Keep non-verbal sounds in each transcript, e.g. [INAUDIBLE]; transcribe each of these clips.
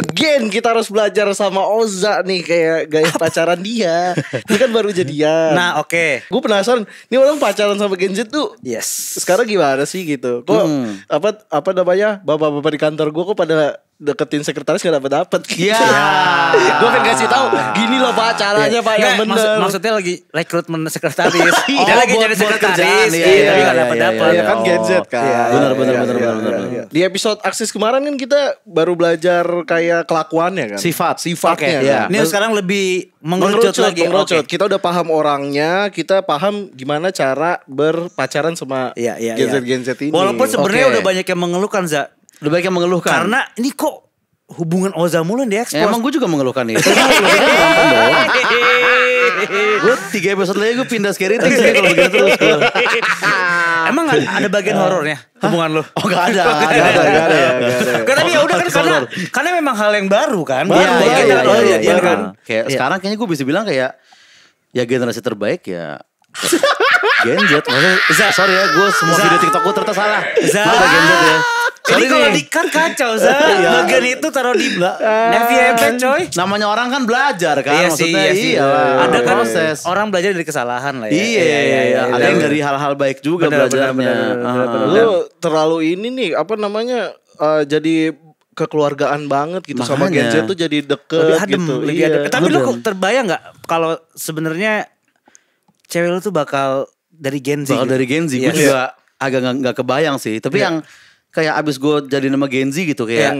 again kita harus belajar sama Oza nih kayak gaya Apa? pacaran dia. Ini kan baru jadian. Nah, oke. Okay. Gue penasaran, ini orang pacaran sama Gen Z tuh. Yes. Sekarang gimana sih gitu? Kok hmm. apa apa namanya? Bapak-bapak di kantor gue kok pada deketin sekretaris gak dapet dapet [LAUGHS] Iya yeah. Gue pengen kasih tahu Gini loh pak caranya yeah. pak yang bener maksud, Maksudnya lagi rekrutmen sekretaris oh, [LAUGHS] Dia lagi oh, nyari sekretaris iya, iya, iya, Tapi iya, gak dapet dapet iya, iya kan Gen Z kan Bener bener bener bener Di episode Aksis kemarin kan kita baru belajar kayak kelakuannya kan Sifat Sifatnya kan? Ini sekarang lebih mengerucut lagi Mengerucut Kita udah paham orangnya Kita paham gimana cara berpacaran sama Gen Z-Gen Z ini Walaupun sebenarnya udah banyak yang mengeluhkan Za lebih baik yang mengeluhkan. Karena ini kok hubungan Oza mulu yang diekspos. Ya, emang gue juga mengeluhkan itu. gue tiga episode lagi gue pindah scary things kalau begitu terus. emang ada bagian horornya hubungan lo? Oh gak ada, gak ada, gak ada. Karena ya udah kan karena karena memang hal yang baru kan. Baru, ya, ya, ya, ya, kan. Kayak iya. sekarang kayaknya gue bisa bilang kayak ya generasi terbaik ya Gen Z, sorry ya, gue semua video TikTok gue ternyata salah. Ya, Gen Z ya. Jadi kalau di kan kacau sih, [LAUGHS] iya. bagian itu taruh di bla. FYP ah. coy. Namanya orang kan belajar kan, iya maksudnya iya. iya, iya. Ada kan proses. orang belajar dari kesalahan lah ya. Iya iya iya. iya. iya, iya. Ada yang dari hal-hal baik juga bener, belajarnya. Lu terlalu ini nih apa namanya uh, jadi kekeluargaan banget gitu Makanya. sama Gen Z tuh jadi deket lebih adem, gitu. Lebih iya. adem. Tapi lu kok terbayang nggak kalau sebenarnya cewek lu tuh bakal dari Gen Z? Bakal gitu? dari Gen Z. Yes. juga agak nggak kebayang sih. Tapi yeah. yang kayak abis gue jadi nama Genzi gitu kayak yeah.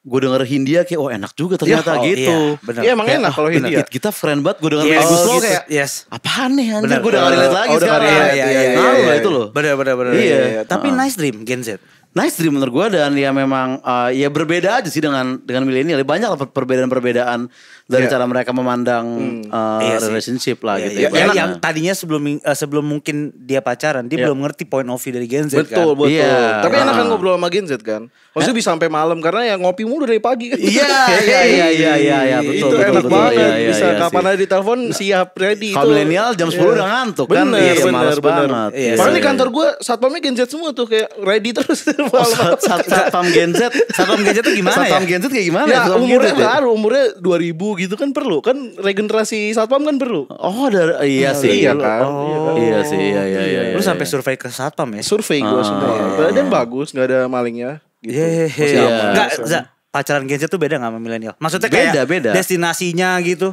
gue denger Hindia kayak oh enak juga ternyata yeah, oh, gitu. Iya, bener. Iya, emang kayak, enak ah, kalau Hindia. Kita friend banget gue denger yes, oh, gitu. kayak yes. apa nih anjir gue udah oh, relate lagi oh, sekarang. Iya, iya, iya, iya, iya, iya, itu loh. Bener bener bener. Iya. iya, iya. Tapi ah. nice dream Gen Z. Nice dream menurut gue dan ya memang uh, ya berbeda aja sih dengan dengan milenial. Banyak perbedaan-perbedaan dari yeah. cara mereka memandang hmm. uh, iya relationship lah iya, gitu. Yeah. Ya, ya. yang tadinya sebelum uh, sebelum mungkin dia pacaran, dia yeah. belum ngerti point of view dari Gen Z betul, kan. Betul, betul. Iya. Yeah. Tapi uh. enak kan ah. ngobrol sama Gen Z kan. Maksudnya bisa sampai malam karena ya ngopi mulu dari pagi. Iya, iya, [LAUGHS] iya, iya, iya, betul. Iya, itu betul, enak betul, banget. Iya, iya, bisa iya, kapan aja ditelepon siap ready. itu. milenial jam 10 udah ngantuk kan. Bener, bener, Iya, Padahal di kantor gue satpamnya Gen Z semua tuh kayak ready terus. [LAUGHS] Oh, satpam Gen Z, satpam Gen Z tuh gimana ya? Satpam Gen Z kayak gimana ya? ya? Umurnya baru, umurnya 2000 gitu kan perlu kan regenerasi satpam kan perlu. Oh ada iya iya sih. Iya kan. Oh, iya, kan? iya sih iya iya iya. iya Lu sampai iya. survei ke satpam ya? Survei gua ah, semua. Iya, Dan bagus nggak ada malingnya. Gitu. Yeah, yeah, yeah. Gak, pacaran Gen Z tuh beda gak sama milenial? Maksudnya kayak beda, beda. destinasinya gitu?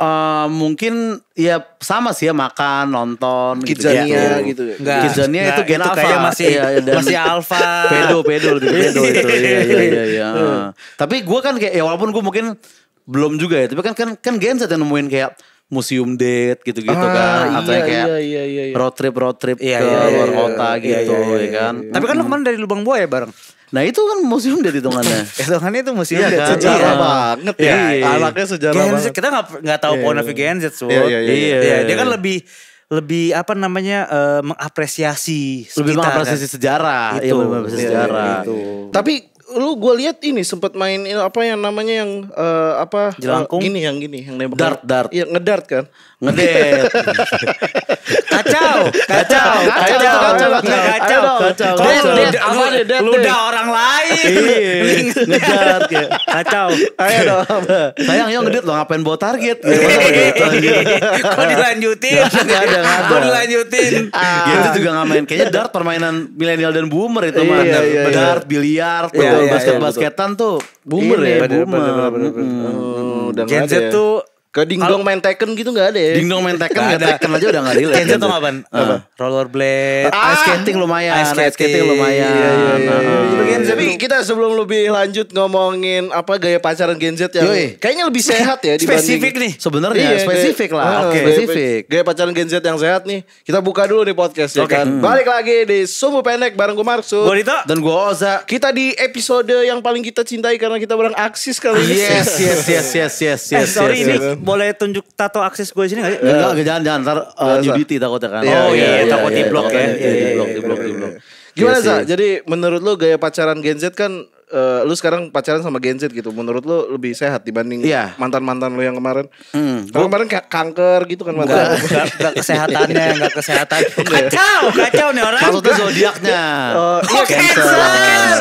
Uh, mungkin ya sama sih ya makan nonton Kidzania iya. gitu, gitu. Ya. Enggak, Kidzania itu gen itu alpha masih ya, dan masih alpha pedo pedo lebih pedo itu ya iya iya, iya. Uh. [LAUGHS] tapi gue kan kayak ya walaupun gue mungkin belum juga ya tapi kan kan kan Z yang nemuin kayak museum date gitu-gitu ah, kan iya, atau kayak iya, iya, iya, iya. road trip road trip iya, ke iya, iya, luar kota iya, gitu iya, iya, ya iya, kan iya, iya. tapi kan lo kemarin dari lubang buaya bareng Nah itu kan museum dia hitungannya. [LAUGHS] hitungannya itu museum iya, kan? sejarah iya. banget ya. Iya. iya Anaknya sejarah Gen banget. Kita nggak nggak tahu iya. pornografi Gen Z, iya, iya, iya, iya, iya, Dia kan lebih lebih apa namanya uh, mengapresiasi lebih mengapresiasi kan? sejarah itu, ya, mengapresiasi sejarah. iya. Tapi lu gue lihat ini sempat main apa yang namanya yang uh, apa eh, jelangkung uh, gini yang gini yang nembak dart dart ya ngedart kan ngedet [LAUGHS] kacau kacau kacau kacau kacau kacau kacau kacau kacau kacau orang lain iya, ngedart ya kacau ayo dong sayang yo ngedit lo ngapain bawa target iya, iya, gitu, kok dilanjutin kacau dilanjutin ya itu juga kacau kacau kayaknya dart permainan milenial dan boomer itu mah dart biliar Iya, iya, basket-basketan iya, tuh boomer iya, ya. Bener, boomer. Bener, bener, bener, bener. Hmm. Gen Z ya. tuh ke dingdong main Tekken gitu gak ada ya? Dingdong main Tekken gak ada. Tekken aja udah gak relate. Kenzo tau gak Ban? Uh. Rollerblade. Ah, ice skating lumayan. Ice skating, ice skating lumayan. Iya, iya, iya, Nah, Tapi kita sebelum lebih lanjut ngomongin apa gaya pacaran Gen Z yang Yui. kayaknya lebih sehat ya [LAUGHS] dibanding. spesifik nih. Sebenarnya iya, spesifik gaya, lah. Ah, oke. Okay. Spesifik. Gaya pacaran Gen Z yang sehat nih. Kita buka dulu nih podcast okay. ya kan. Hmm. Balik lagi di Sumbu Pendek bareng gue Marksud. Gue Dito. Dan gue Oza. Kita di episode yang paling kita cintai karena kita bareng Aksis kali ini. Yes, yes, yes, yes, yes, yes. [LAUGHS] sorry yes, ini boleh tunjuk tato akses gue sini gak sih? Enggak, enggak, jangan, jangan. Ntar eh, uh, Juditi takutnya kan. Iya, oh iya, iya, iya takut di blok ya. Di blok, di blok, di blok. Gimana Sa? Jadi menurut lo gaya pacaran Gen Z kan Uh, lu sekarang pacaran sama Gen Z gitu, menurut lu lebih sehat dibanding yeah. mantan-mantan lu yang kemarin? Hmm. Kalau kemarin kayak kanker gitu kan mantan. [LAUGHS] Enggak, enggak kesehatannya, enggak kesehatan. kacau, kacau nih orang. Maksudnya zodiaknya. oh, iya, cancer. cancer.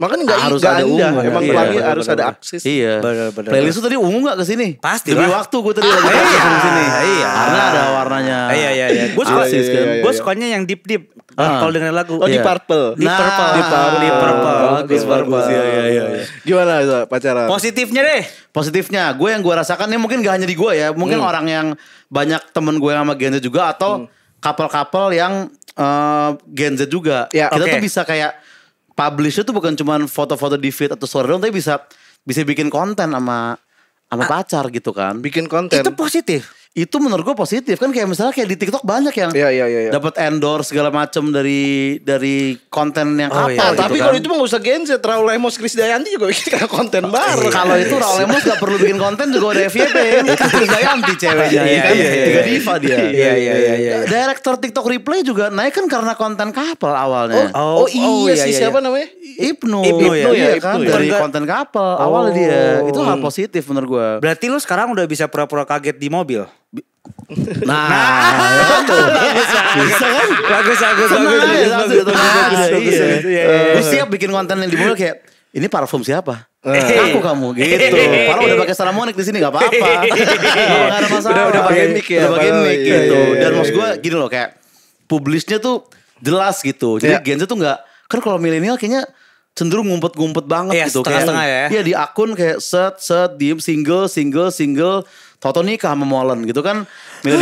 Makanya nggak ah, harus ada anda. ungu. Emang iya, harus ada akses. Iya. Bener, bener, Playlist tuh tadi ungu gak ke sini? Pasti. Lebih waktu gue tadi lagi ah, iya, sini. Iya. Karena ada warnanya. Ah, iya iya iya. Gue ah, suka iya, sih. Iya, iya, gue sukanya yang deep deep. Kalau dengerin lagu. Oh di purple. Di nah, purple. Di purple. Di purple. Di purple. Iya iya iya. Gimana pacaran? Positifnya deh. Positifnya. Gue yang gue rasakan nih mungkin gak hanya di gue ya. Mungkin hmm. orang yang banyak temen gue sama Genzo juga atau hmm. couple-couple yang uh, Gen juga. Ya, kita tuh bisa kayak publish itu bukan cuma foto-foto di feed atau story doang tapi bisa bisa bikin konten sama sama ah. pacar gitu kan. Bikin konten. Itu positif itu menurut gue positif kan kayak misalnya kayak di TikTok banyak yang yeah, yeah, yeah, yeah. dapat endorse segala macam dari dari konten yang oh, apa iya, gitu tapi gitu kalau itu mah gak usah Gen Z Raul Lemos Chris Dayanti juga bikin [LAUGHS] konten oh, baru iya, kalau iya, itu Raul Lemos gak perlu bikin konten juga ada FYP [LAUGHS] itu Chris Dayanti ceweknya iya, ya kan iya, iya, tiga iya. diva dia [LAUGHS] iya, iya iya iya, iya. director TikTok replay juga naik kan karena konten kapal awalnya oh, oh, oh iya, oh, iya, iya si siapa iya. namanya Ibnu Ibnu, Ibnu ya, ya kan dari konten kapal awalnya dia itu hal oh. positif menurut gue berarti lu sekarang udah bisa pura-pura kaget di mobil Nah, nah ya kan? itu kan? kan? Bisa, kan? Bagus, bagus, bagus. Iya, gue siap nah, iya. iya, eh, bikin konten yang dimulai kayak, ini parfum siapa? Eh. aku kamu gitu. Parah udah pakai salamonik di sini gak apa-apa. gak Udah, udah pakai mic ya. Udah pakai mic oh, gitu. Dan maksud gue gini loh kayak publisnya tuh jelas gitu. Jadi Gen Z tuh nggak kan kalau milenial kayaknya cenderung ngumpet-ngumpet banget gitu setengah -setengah ya. Iya di akun kayak set set diem single single single Toto nikah sama Molen gitu kan gitu.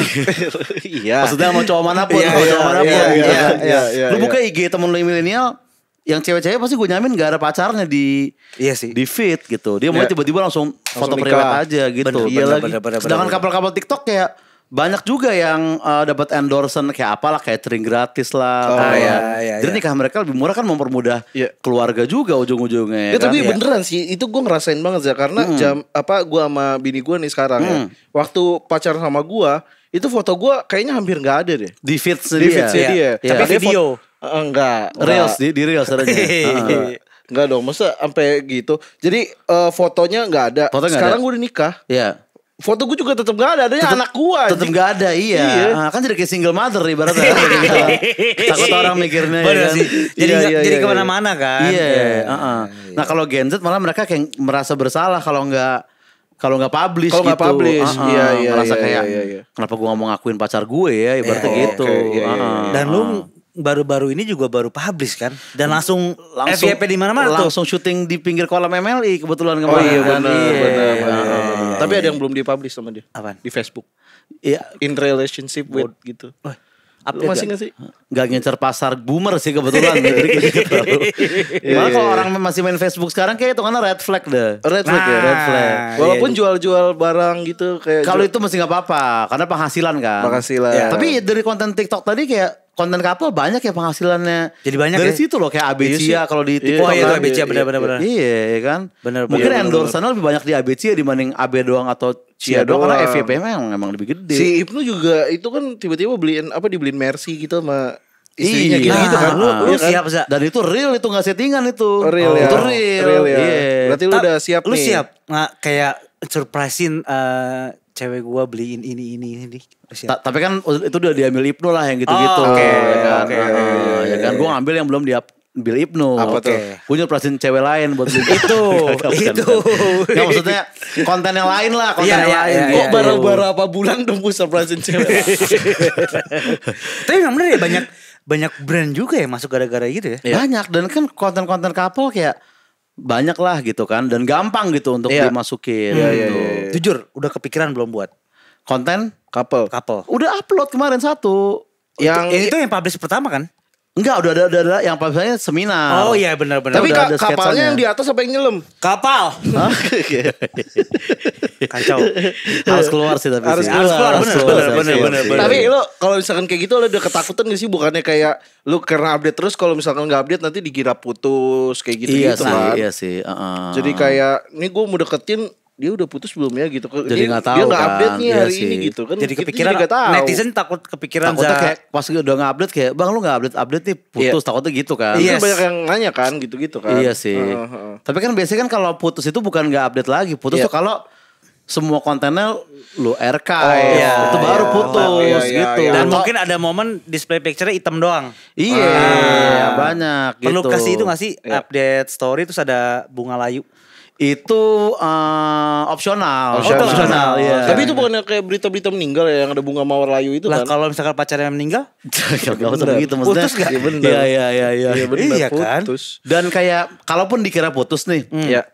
[LAUGHS] iya maksudnya mau cowok manapun iya, iya, iya iya, gitu kan? iya, iya, iya, lu buka IG iya. temen lu milenial yang cewek-cewek pasti gue nyamin gak ada pacarnya di iya sih. di feed gitu dia mau tiba-tiba langsung, foto pribadi aja gitu bener, iya lagi sedangkan kapal-kapal TikTok kayak banyak juga yang uh, dapat endorsement kayak apalah kayak catering gratis lah. Oh, nah, ya. Ya, Jadi ya. nikah mereka lebih murah kan mempermudah ya. keluarga juga ujung-ujungnya. Ya, ya kan? tapi ya. beneran sih itu gue ngerasain banget ya karena hmm. jam apa gue sama bini gue nih sekarang ya. hmm. ya. Waktu pacar sama gue itu foto gue kayaknya hampir nggak ada deh. Di feed di dia. Ya. Tapi ya. video. Uh, enggak. Reels di, di reels aja. [LAUGHS] Ah. Enggak dong, masa sampai gitu. Jadi uh, fotonya nggak ada. Foto Sekarang gue udah nikah. Iya. Foto gue juga tetep gak ada, adanya tetep, anak gue. Tetep gak ada, iya. iya. Ah, kan jadi kayak single mother ibaratnya. [LAUGHS] gitu. Takut orang mikirnya. ya kan? Iya, iya, jadi iya, iya, jadi iya, kemana-mana iya. kan. Iya. iya. Uh -uh. Nah kalau Gen Z malah mereka kayak merasa bersalah kalau nggak kalau nggak publish kalau nggak gitu. publish uh -huh. iya, iya, merasa iya, kayak iya, iya. kenapa gue ngomong ngakuin pacar gue ya ibaratnya iya, gitu okay, iya, iya, Uh -huh. dan lu baru-baru ini juga baru publish kan dan langsung langsung FYP di mana-mana langsung tuh. syuting di pinggir kolam MLI kebetulan oh kemarin. Oh iya benar iya, benar. Iya, iya, iya, Tapi ada yang belum dipublish sama dia. Apaan? Di Facebook. Iya. In relationship with oh. gitu. Oh. masih gak, sih? Gak ngincer pasar boomer sih kebetulan. [LAUGHS] Malah kalau orang masih main Facebook sekarang kayak itu karena red flag deh. Red flag nah, ya, red flag. Walaupun jual-jual barang gitu kayak. Kalau itu masih nggak apa-apa karena penghasilan kan. Penghasilan. Ya. Tapi dari konten TikTok tadi kayak konten couple banyak ya penghasilannya. Jadi banyak Dari ya? situ loh kayak iya Abc ya kalau di iya, TikTok. Oh iya kan? Abecia benar-benar. Iya, iya, iya kan. Bener, Mungkin endorse endorsannya lebih banyak di Abc ya dibanding AB doang atau Cia, Cia doang, doang. karena FVP emang, emang lebih gede. Si Ibnu juga itu kan tiba-tiba beliin apa dibeliin Mercy gitu sama istrinya iya. gitu kan. nah, kan. Lu, lu kan? siap Za. Dan itu real itu gak settingan itu. Oh, real oh, ya. Itu real. real ya. Yeah. Berarti lu udah siap lu nih. Lu siap nah, kayak surprisein uh, cewek gua beliin ini ini ini. Ya. Ta tapi kan itu udah diambil Ibnu lah yang gitu-gitu. Oh, Oke. Okay. Ya kan, okay. okay. Ah, ya kan gua ngambil yang belum dia ambil Ibnu. Apa tuh? Punya perasaan cewek lain buat itu. [LAUGHS] itu. itu. Ya maksudnya konten yang lain lah, konten iya, yang iya, lain. Kok iya, gitu. baru-baru apa bulan nunggu surprisein cewek. [LAUGHS] Tapi memang benar ya banyak banyak brand juga ya masuk gara-gara gitu ya. Banyak dan kan konten-konten couple kayak banyak lah gitu kan dan gampang gitu untuk yeah. dimasukin gitu jujur udah kepikiran belum buat konten couple couple udah upload kemarin satu yang itu, itu yang publish pertama kan Enggak, udah ada, udah ada yang pasalnya seminar. Oh iya benar benar. Tapi udah ka kapalnya yang di atas apa yang nyelam? Kapal. Kacau. [LAUGHS] Harus keluar sih tapi harus sih. Keluar. Harus keluar. Benar benar benar benar. Tapi lo kalau misalkan kayak gitu lo udah ketakutan gak sih bukannya kayak lo karena update terus kalau misalkan nggak update nanti digira putus kayak gitu iya gitu sih, kan. Iya sih. Uh -uh. Jadi kayak ini gue mau deketin dia udah putus belum ya gitu jadi nggak tahu dia nggak kan. update nih iya hari ini gitu kan jadi kepikiran jadi tahu. netizen takut kepikiran takutnya kayak pas udah nggak update kayak bang lu nggak update update nih iya. putus yeah. takutnya gitu kan yes. Iya. Kan banyak yang nanya kan gitu gitu kan iya sih uh, -huh. tapi kan biasanya kan kalau putus itu bukan nggak update lagi putus yeah. tuh kalau semua kontennya lu RK oh, iya, itu baru iya, putus iya, iya, gitu. Iya, iya. Dan Atau, mungkin ada momen display picture nya hitam doang. Iya, ah, banyak gitu. Perlu kasih itu nggak sih iya. update story terus ada bunga layu itu uh, eh, opsional. Opsional. Oh, opsional. Yeah. Tapi itu bukan kayak berita-berita meninggal ya yang ada bunga mawar layu itu lah, kan. kalau misalkan pacarnya meninggal, ya, [LAUGHS] usah begitu maksudnya. Putus gak? Iya iya iya iya. Iya, iya kan? Putus. Dan kayak kalaupun dikira putus nih, hmm. ya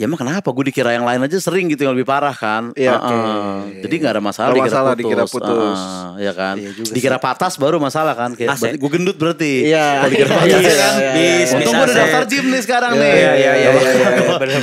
ya emang kenapa gue dikira yang lain aja sering gitu yang lebih parah kan ya, uh -uh. Okay. jadi nggak ada masalah, gak masalah dikira putus, dikira putus. Uh -uh. ya kan iya juga dikira sih. patas baru masalah kan kayak gue gendut berarti iya kalau dikira iya, patas iya, ya kan? iya, iya untung gue udah daftar gym nih sekarang nih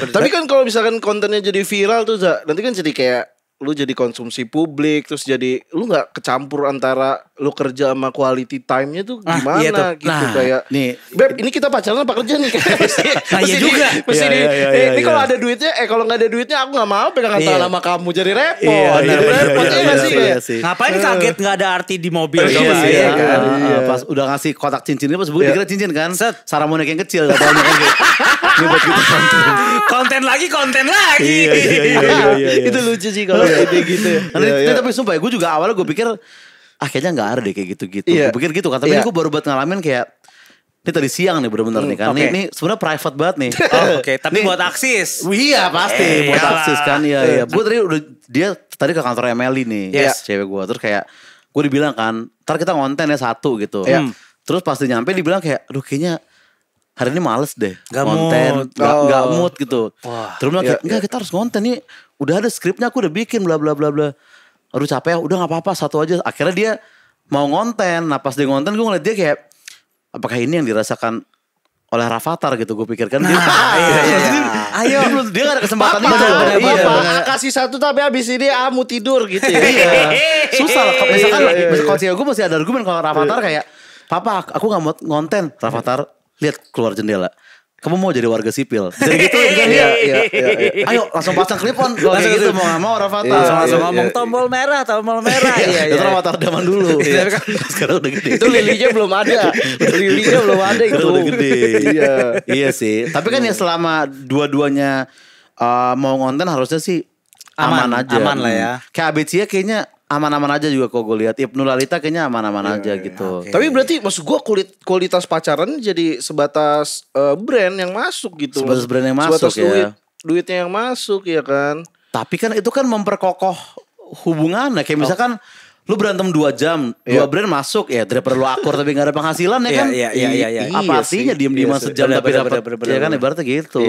tapi kan kalau misalkan kontennya jadi viral tuh nanti kan jadi kayak lu jadi konsumsi publik terus jadi lu nggak kecampur antara lu kerja sama quality time-nya tuh ah, gimana ah, iya tuh. gitu nah, kayak nih beb ini kita pacaran apa kerja nih kayak [LAUGHS] nah, iya juga mesti iya, iya, iya, eh, iya ini kalau ada duitnya eh kalau nggak ada duitnya aku nggak mau pegang tangan iya. sama kamu jadi repot iya, iya, repot iya, iya, sih ngapain eh. kaget nggak ada arti di mobil iya, kan? iya, iya. pas udah ngasih kotak cincinnya pas buku iya. dikira cincin kan set saramonek yang kecil gak kan gitu. [LAUGHS] gitu. konten lagi konten lagi [LAUGHS] itu lucu sih kalau kayak gitu ya. tapi sumpah ya, gue juga awalnya gue pikir akhirnya kayaknya nggak ada deh kayak gitu-gitu. Yeah. pikir gitu kan. Tapi yeah. ini iya. gue baru buat ngalamin kayak ini tadi siang nih bener-bener hmm, nih kan. Okay. Ini, ini sebenarnya private banget nih. [LAUGHS] Oh, Oke, okay. tapi ini, buat aksis. Iya pasti eh, buat iyalah. aksis kan. Iya iya. Eh. Gue tadi udah dia tadi ke kantor Emily nih, yes. Iya. cewek gue. Terus kayak gue dibilang kan, ntar kita ngonten ya satu gitu. Yeah. Hmm. Terus pasti nyampe dibilang kayak, aduh kayaknya hari ini males deh gak konten, mood. Gak, oh. gak mood gitu. Wah, Terus bilang ya, enggak ya. kita harus konten nih. Udah ada skripnya aku udah bikin bla bla bla bla aduh capek ya, udah nggak apa-apa satu aja akhirnya dia mau ngonten nah pas dia ngonten gue ngeliat dia kayak apakah ini yang dirasakan oleh Rafathar gitu gue pikirkan nah, [LAUGHS] dia, iya, [LAUGHS] iya, iya. ayo dia, dia gak ada kesempatan Papa, itu bapak, iya. Bapak kasih satu tapi abis ini ah tidur gitu ya iya. [LAUGHS] susah lah iya, misalkan iya, iya. kalau gue masih ada argumen kalau Rafathar iya. kayak Papa aku gak mau ngonten Rafathar lihat keluar jendela kamu mau jadi warga sipil jadi gitu kan [LAUGHS] ya, ya, ya, ya, ayo langsung pasang klipon kalau gitu, gitu mau nggak mau Rafa fatal iya, langsung, iya, langsung ngomong tombol merah tombol merah iya, iya, itu orang fatal zaman dulu ya. sekarang udah gede itu lilinya belum ada lilinya belum ada itu udah gede iya iya sih tapi kan ya selama dua-duanya uh, mau ngonten harusnya sih aman, aman aja aman lah ya hmm. kayak ABC ya kayaknya aman-aman aja juga kok gue lihat Ibnu Lalita kayaknya aman-aman yeah, aja yeah, gitu. Iya. Okay. Tapi berarti maksud gue kulit kualitas pacaran jadi sebatas uh, brand yang masuk gitu. Sebatas brand yang masuk sebatas ya. Duit, duitnya yang masuk ya kan. Tapi kan itu kan memperkokoh hubungannya kayak oh. misalkan Lu berantem dua jam, yeah. dua iya. brand masuk ya, tidak perlu akur tapi gak ada penghasilan ya iya, kan? yeah, yeah, yeah, yeah. Apa iya artinya diem diem yeah, sejam tapi dapat ya kan ibaratnya gitu.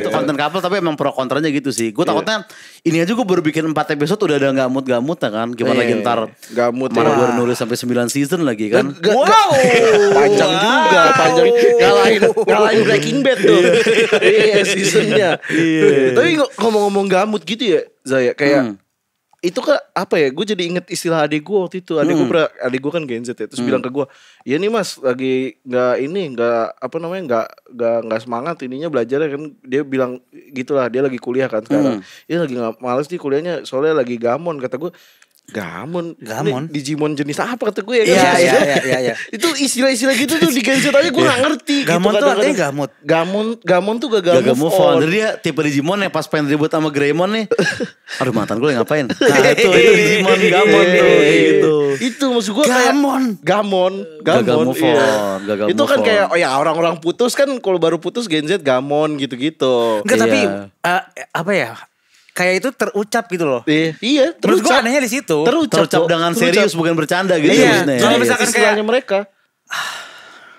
Itu konten couple tapi emang pro kontranya gitu sih. Gue takutnya ini aja gue baru bikin empat episode udah ada gamut ya kan. Gimana lagi ntar gamut mana gue nulis sampai 9 season lagi kan. Wow. Panjang juga, panjang. Ngalahin ngalahin Breaking Bad tuh. Iya seasonnya. Tapi ngomong-ngomong gamut gitu ya, Zaya kayak hmm itu ke kan apa ya gue jadi inget istilah adik gue waktu itu adik hmm. gue adik gue kan Gen Z ya terus hmm. bilang ke gue ya nih mas lagi nggak ini nggak apa namanya nggak nggak nggak semangat ininya belajarnya kan dia bilang gitulah dia lagi kuliah kan sekarang hmm. ya lagi nggak males nih kuliahnya soalnya lagi gamon kata gue Gamon, gamon, Digimon jenis apa kata gue ya? Kan? Iya, iya, iya, iya, iya. [LAUGHS] Itu istilah-istilah gitu tuh di Genshin aja gue gak iya. ngerti. Gitu gamon gitu, tuh artinya gamut. Gamon, gamon tuh gak gamon. Gak move on. Jadi dia tipe Digimon yang pas pengen ribut sama Greymon nih. [LAUGHS] Aduh mantan gue ngapain? [LAUGHS] Iya, nah itu, itu Digimon gamon tuh gitu. Itu maksud gue kayak gamon, gamon, gamon. move Itu kan kayak oh ya orang-orang putus kan kalau baru putus Gen Z gamon gitu-gitu. Enggak tapi eh, apa ya? kayak itu terucap gitu loh. Iya. iya terus gue anehnya di situ. Terucap, terucap dengan terucap. serius bukan bercanda gitu. Iya. Maksudnya. Kalau iya, misalkan iya. kayak mereka. Ah.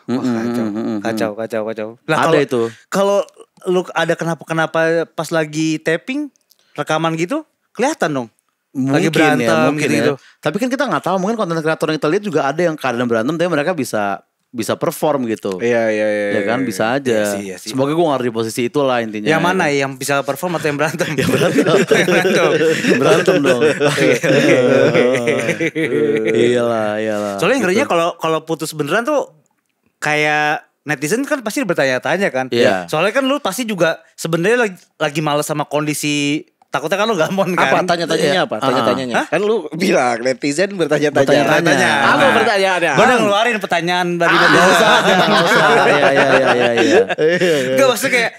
Wah, kacau, kacau, kacau, kacau. Nah, ada kalo, itu. Kalau lu ada kenapa kenapa pas lagi taping rekaman gitu kelihatan dong mungkin lagi ya, berantem ya, mungkin gitu, ya. gitu. Tapi kan kita nggak tahu, mungkin konten kreator yang kita lihat juga ada yang kadang berantem tapi mereka bisa bisa perform gitu. Iya iya iya. Ya kan iya, bisa iya. aja. Iya, sih, iya, sih. Semoga gue di posisi lah intinya. Yang mana ya? yang bisa perform atau yang berantem? [LAUGHS] yang berantem. [LAUGHS] yang berantem. iya [LAUGHS] dong. Iyalah iyalah. Soalnya gitu. ngerinya kalau kalau putus beneran tuh kayak netizen kan pasti bertanya-tanya kan. Iya. Yeah. Soalnya kan lu pasti juga sebenarnya lagi, lagi males sama kondisi Takutnya kan lu gamon kan. Iya. Apa tanya-tanyanya apa? Tanya-tanyanya. Kan lu bilang netizen bertanya-tanya. Bertanya-tanya. Aku nah. bertanya ada. Gue udah ngeluarin pertanyaan dari ah, Gak usah, gak usah. [LAUGHS] Iya, iya, iya, iya. iya. Gak maksudnya kayak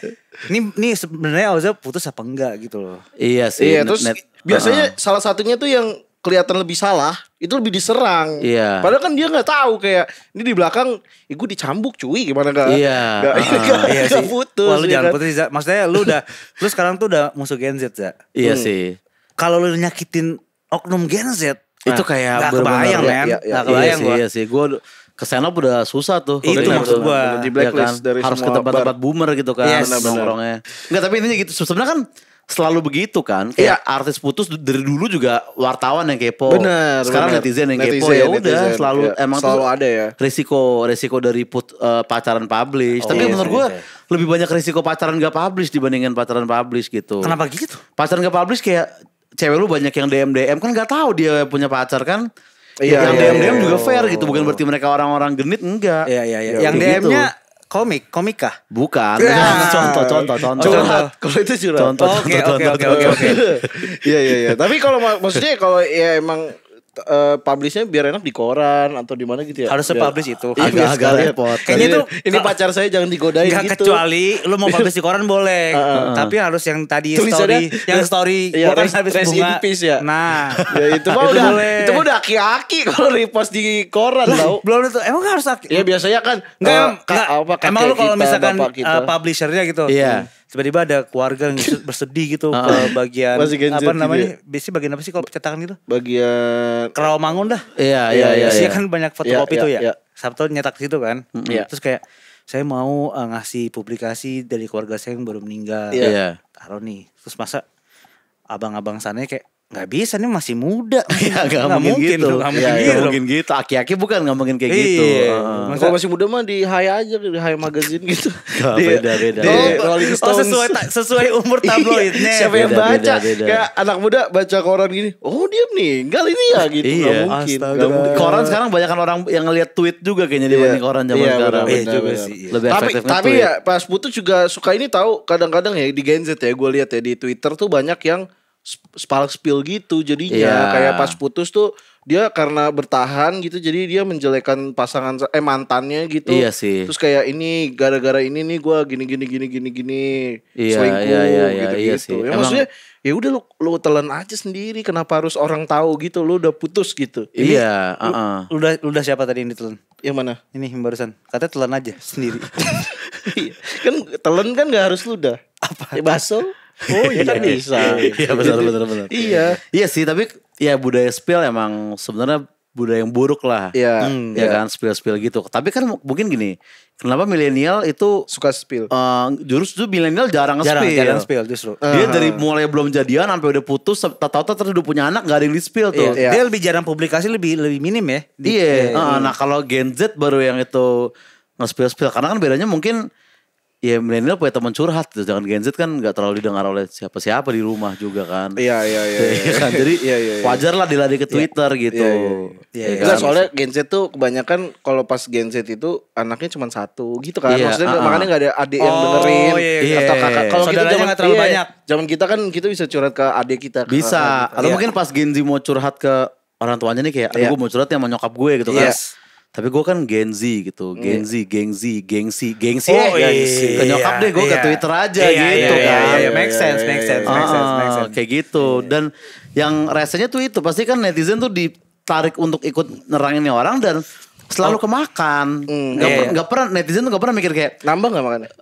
ini ini sebenarnya Oza putus apa enggak gitu loh. Iya sih. Iya, terus biasanya ah. salah satunya tuh yang kelihatan lebih salah itu lebih diserang. Iya. Padahal kan dia nggak tahu kayak ini di belakang, ya gue dicambuk cuy gimana gak? Iya. Gak, uh, ah, iya gak putus. Wah lu ya jangan kan? putus, ya. maksudnya lu udah, [LAUGHS] lu sekarang tuh udah musuh Gen Z, ya Iya hmm. sih. Kalau lu nyakitin oknum Gen Z, nah, itu kayak gak kebayang ya, men, ya, ya, gak iya kebayang iya sih, gua. Iya sih, gue ke sana up udah susah tuh. Itu bener, maksud gitu. gua. Di iya kan? blacklist ya kan? dari Harus ke tempat-tempat boomer gitu kan yes. nongkrongnya. Enggak, tapi intinya gitu. Sebenarnya kan selalu begitu kan kayak iya. artis putus dari dulu juga wartawan yang kepo bener, sekarang bener. netizen yang netizen, kepo ya udah selalu ya. emang selalu tuh ada ya risiko risiko dari put, uh, pacaran publish oh, tapi iya, menurut gue iya lebih banyak risiko pacaran gak publish dibandingkan pacaran publish gitu kenapa gitu pacaran gak publish kayak cewek lu banyak yang dm dm kan nggak tahu dia punya pacar kan Iya, yang iya, DM DM iya, iya, juga iya. fair gitu, bukan berarti mereka orang-orang genit enggak. Iya iya iya. Yang gitu. DM-nya komik komika bukan ya. contoh contoh contoh curhat oh, kalau itu curhat contoh oke oke oke oke [LAUGHS] iya iya iya tapi kalau maksudnya kalau ya emang uh, publishnya biar enak di koran atau di mana gitu ya. Harus publish itu. Iya, Agak-agak repot. Kayaknya tuh ini pacar saya jangan digodain gak gitu. kecuali lu mau publish di koran boleh. Uh, [LAUGHS] uh, tapi harus yang tadi Tulisannya, story, yang [LAUGHS] story ya, bukan habis bunga. Peace, ya. Nah, [LAUGHS] ya itu mah udah boleh. itu mah udah aki-aki kalau repost di koran tau. Belum itu. Emang gak harus aki. Ya biasanya kan enggak, uh, eh, emang, apa, emang lu kalau misalkan uh, publishernya gitu. Iya. Yeah hmm tiba-tiba ada keluarga yang bersedih gitu ah. ke bagian apa namanya? Gitu ya? biasanya bagian apa sih kalau pencetakan gitu? Bagian mangun dah. Iya iya iya, iya, iya, iya. Biasanya kan banyak fotokopi tuh ya. Sabtu nyetak situ kan. Iya. Terus kayak saya mau uh, ngasih publikasi dari keluarga saya yang baru meninggal. Iya. Taruh nih. Terus masa abang-abang sana kayak nggak bisa nih masih muda [LAUGHS] ya, gak, gak mungkin, mungkin gitu gak iya, mungkin, ya, gitu. Gak mungkin gitu aki-aki bukan gak mungkin kayak Iyi, gitu uh. kalau masih [LAUGHS] muda mah di high aja di high magazine gitu [LAUGHS] gak di, iya. beda beda oh, di, oh, Rolling Stones oh sesuai sesuai umur tabloidnya siapa beda, yang baca beda, beda. kayak anak muda baca koran gini oh dia meninggal ini ya gitu Iyi, gak mungkin Astaga. Gak mungkin. koran sekarang banyak kan orang yang ngeliat tweet juga kayaknya dibanding yeah. koran zaman sekarang iya, juga sih, lebih tapi tapi ya pas putus juga suka ini tahu kadang-kadang ya di Gen Z ya gue lihat ya di Twitter tuh banyak yang spalak spill gitu jadinya yeah. kayak pas putus tuh dia karena bertahan gitu jadi dia menjelekan pasangan eh mantannya gitu iya sih terus kayak ini gara-gara ini nih gue gini gini gini gini gini iya, selingkuh iya, iya, iya, gitu iya, gitu sih. ya Emang, maksudnya ya udah lo lo telan aja sendiri kenapa harus orang tahu gitu lo udah putus gitu ini, iya uh -uh. Lu, lu udah lu udah siapa tadi ini telan yang mana ini yang barusan katanya telan aja sendiri [LAUGHS] iya. kan telan kan gak harus udah apa ya, baso Oh, [LAUGHS] ya kan iya. oh iya kan bisa. Iya benar benar benar. [LAUGHS] Iya. Iya sih tapi ya budaya spill emang sebenarnya budaya yang buruk lah. Iya. Hmm, ya iya. kan spill-spill gitu. Tapi kan mungkin gini, kenapa milenial itu suka spill? Uh, eh, tuh milenial jarang, jarang spill. Jarang spill justru. Uh -huh. Dia dari mulai belum jadian sampai udah putus, tahu-tahu terus udah punya anak gak ada yang di spill tuh. Yeah, yeah. Dia lebih jarang publikasi, lebih lebih minim ya. Iya. Uh, nah kalau Gen Z baru yang itu nge-spill-spill karena kan bedanya mungkin ya milenial punya teman curhat gitu. Jangan Gen Z kan nggak terlalu didengar oleh siapa-siapa di rumah juga kan. Iya iya iya. [LAUGHS] Iya, iya kan? Jadi ya, ya, ya. wajar lah dilari ke iya. Twitter ya, gitu. Iya, iya, iya. iya kan? soalnya Gen Z tuh kebanyakan kalau pas Gen Z itu anaknya cuma satu gitu kan. Ya, Maksudnya uh -uh. makanya nggak ada adik yang oh, iya, iya. atau kakak. Kalau kita zaman terlalu iya, banyak. Zaman kita kan kita bisa curhat ke adik kita. bisa. Kakak, Atau iya. mungkin pas Gen Z mau curhat ke orang tuanya nih kayak, aduh gue mau curhat yang sama nyokap gue gitu yes. kan. Tapi gue kan Gen Z gitu, iya. Gen Z, Gen Z, Gen Z oh, ya, ya iya, iya, iya, nyokap deh gue ke Twitter aja gitu kan. Iya, iya, make sense, make sense, make sense, make sense. Kayak gitu. Dan yang rasanya tuh itu, pasti kan netizen tuh ditarik untuk ikut nerangin orang dan selalu oh. kemakan. Mm, gak, pernah, netizen tuh gak pernah mikir kayak. Nambah gak makannya? [LAUGHS]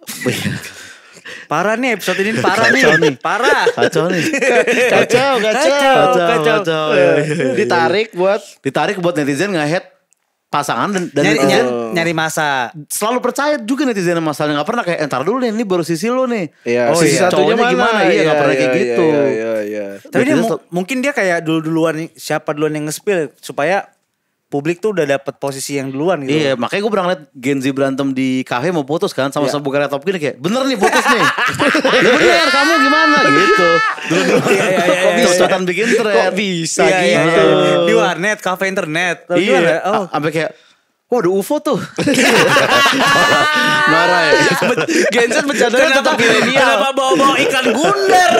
Parah nih episode ini parah nih. nih. Parah. Kacau nih. [LAUGHS] Kacau, kacau. Kacau, kacau. Ditarik buat. Ditarik buat netizen nge-head pasangan dan, dan nyari, nyari, oh. nyari masa. Selalu percaya juga netizen masalahnya nggak pernah kayak entar eh, dulu nih ini baru sisi lo nih. Iya, oh, sisi iya. satunya mana? gimana? Iya, nggak iya, pernah kayak iya, gitu. Iya, iya, iya. Tapi dia mungkin dia kayak dulu-duluan siapa duluan yang ngespil supaya publik tuh udah dapet posisi yang duluan gitu. Iya, makanya gue pernah ngeliat Gen Z berantem di kafe mau putus kan sama iya. sama bukan laptop gini kayak bener nih putus nih. bener kamu gimana gitu. Iya, iya, Dulu kok bisa iya, bikin tren. Kok bisa gitu. Di warnet, kafe internet. iya. oh. Sampai kayak Wah, ada UFO tuh [LAUGHS] marah, ya Genset bercandanya tetap milenial Kenapa bawa-bawa ikan gunder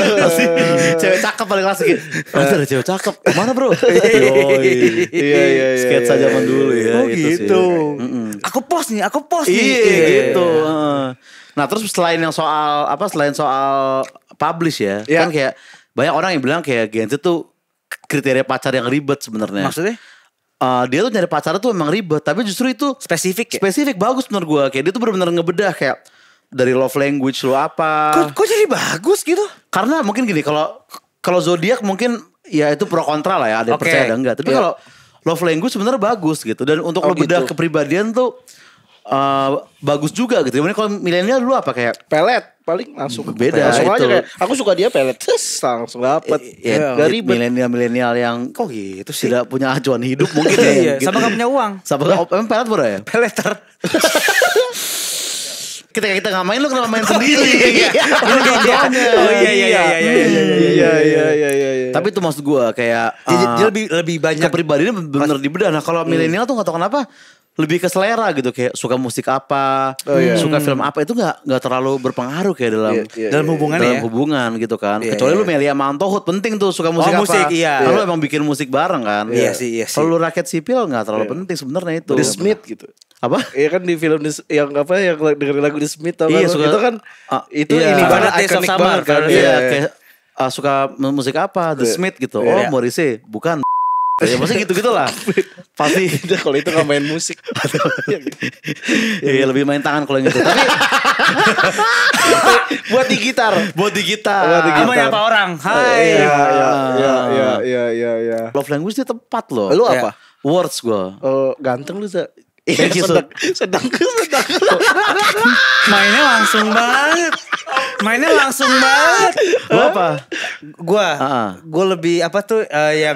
[LAUGHS] Cewek cakep paling langsung gitu Ada cewek cakep Mana bro [LAUGHS] Iya iya iya Sketsa iya, iya, zaman iya. dulu ya Oh gitu, gitu. Ya. Aku post nih Aku post nih Iya gitu Nah terus selain yang soal Apa selain soal Publish ya Kan kayak Banyak orang yang bilang kayak Genset tuh Kriteria pacar yang ribet sebenarnya Maksudnya uh, dia tuh nyari pacar tuh emang ribet tapi justru itu spesifik ya? spesifik bagus menurut gue kayak dia tuh benar-benar ngebedah kayak dari love language lu apa kok, kok jadi bagus gitu karena mungkin gini kalau kalau zodiak mungkin ya itu pro kontra lah ya ada okay. percaya ada enggak tapi yeah. kalau love language sebenarnya bagus gitu dan untuk oh, lo gitu. kepribadian tuh uh, bagus juga gitu. Kemudian kalau milenial dulu apa kayak pelet paling langsung beda langsung itu. aja kayak aku suka dia pelet terus langsung dapet ya, ya, dari milenial milenial yang kok gitu sih tidak punya acuan hidup mungkin ya gitu. sama gak punya uang sama gak oh, emang pelet berapa ya peleter ketika kita nggak main lu kenapa main sendiri iya. Oh iya iya iya iya iya iya iya iya iya iya. Tapi itu maksud gue kayak uh, dia, dia lebih lebih banyak kepribadiannya bener beda. Nah, kalau milenial tuh nggak tahu kenapa lebih ke selera gitu kayak suka musik apa, oh, iya. suka hmm. film apa itu nggak nggak terlalu berpengaruh kayak dalam yeah, yeah, dalam iya, iya. hubungan dalam ya? hubungan gitu kan. Yeah, Kecuali iya. lu Melia Mantohut penting tuh suka musik oh, apa. musik iya. Lalu emang bikin musik bareng kan. Iya. iya, sih Kalau lu rakyat sipil nggak terlalu yeah. penting sebenarnya itu. The Smith gitu. Apa? Iya kan di film yang apa yang dengerin lagu The Smith tau iya, kan? suka, itu kan uh, itu iya. ini banget ikonik banget kan. kan. Iya, kayak uh, suka musik apa The Smith gitu. Oh Morrissey bukan Ya maksudnya gitu-gitu lah. Pasti [LAUGHS] kalau itu gak main musik. ya, [LAUGHS] ya, lebih main tangan kalau yang itu. Tapi [LAUGHS] buat di gitar, buat di gitar. Buat di gitar. apa orang? Oh, Hai. Iya, iya iya, ah. iya, iya, iya, iya, iya. Love language dia tepat loh. Lu apa? Words gua. Oh, ganteng lu, iya, sedang, sedang, sedang. Mainnya langsung banget. Mainnya langsung banget. Lu apa? Gua, uh ah. -huh. gua lebih apa tuh uh, yang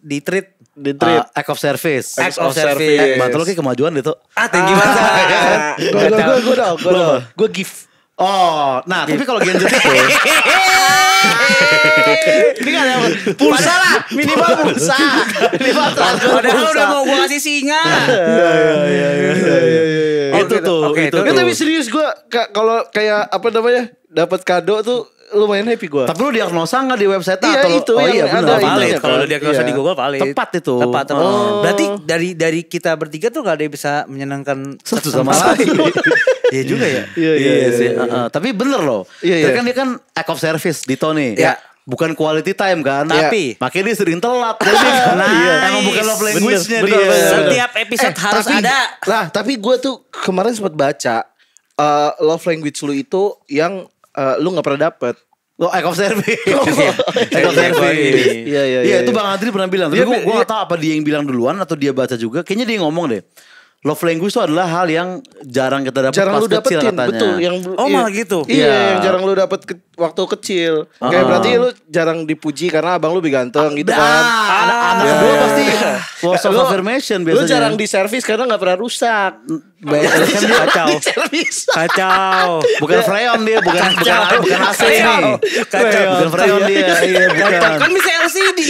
di treat di treat uh, act of service act, act of, of service, service. bantu eh, lo kayak kemajuan itu ah tinggi ah, banget gue gue gue gue gue gue gift Oh, nah tapi kalau Z itu [LAUGHS] Ini kan yang pulsa lah, minimal pulsa. Minimal transfer. Padahal udah mau gue kasih singa. Iya iya iya Itu tuh, itu. Tapi serius gue, kalau kayak apa namanya? Dapat kado tuh lumayan happy gue. Tapi lu diagnosa nggak di website iya, atau itu oh, iya, bener. ada valid. Kalau lu iya. diagnosa iya. di Google valid. Tepat itu. Tepat. tepat. Oh. Berarti dari dari kita bertiga tuh gak ada yang bisa menyenangkan satu sama lain. [LAUGHS] Iya juga ya. Iya iya. iya, iya, iya. Uh, tapi bener loh. Iya, iya. kan dia kan act of service di Tony. Iya. Bukan quality time kan Tapi iya. Makanya dia sering telat Jadi [LAUGHS] nah, iya. Emang bukan love language-nya dia Setiap episode eh, harus tapi, ada Lah tapi gue tuh Kemarin sempat baca uh, Love language lu itu Yang uh, lu nggak pernah dapet oh, Lo [LAUGHS] act of service. act of service. Iya, iya, iya. Iya, iya, iya, iya. itu Bang Adri pernah bilang. Tapi gue gak tau apa dia yang bilang duluan atau dia baca juga. Kayaknya dia ngomong deh love language itu adalah hal yang jarang kita dapat jarang pas lu kecil dapetin, katanya. Betul, yang oh iya, malah gitu. Iya, yeah. yang jarang lu dapat waktu kecil. Uh -huh. Kayak ah. berarti lu jarang dipuji karena abang lu lebih ganteng gitu ah, kan. Iya, anak anak yeah. gue pasti words of affirmation biasanya. Lu jarang di service karena gak pernah rusak. Baik, kan [LAUGHS] kacau. Kacau. Bukan iya. freon dia, bukan bukan bukan AC ini. Kacau, bukan freon iya. dia. Iya, bukan. Kan bisa LCD.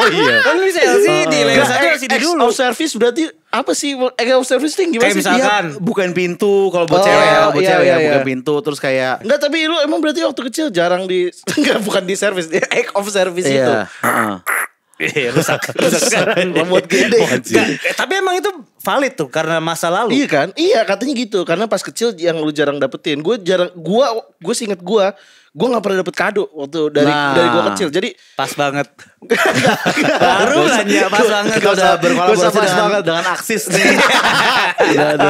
Oh iya. Kan bisa LCD. satu LCD dulu. Service berarti apa sih act of service thing gimana kayak sih? misalkan ya, bukan pintu kalau buat oh, cewek ya, iya, buat ya, iya, cewek iya, ya, bukan iya. pintu terus kayak Enggak, tapi lu emang berarti waktu kecil jarang di [LAUGHS] enggak bukan di service, di act of service iya. itu. Heeh. [LAUGHS] Iya, rusak, rusak [LAUGHS] rusak, rusak, gede. rusak, eh, tapi emang itu valid tuh karena masa lalu. Iya kan? Iya katanya gitu karena pas kecil yang lu jarang dapetin. Gue jarang gue gue inget gue gue nggak pernah dapet kado waktu dari nah, dari gue kecil jadi pas banget [LAUGHS] baru nanya pas banget gua, udah berkolaborasi dengan, banget. dengan aksis nih [LAUGHS] [LAUGHS]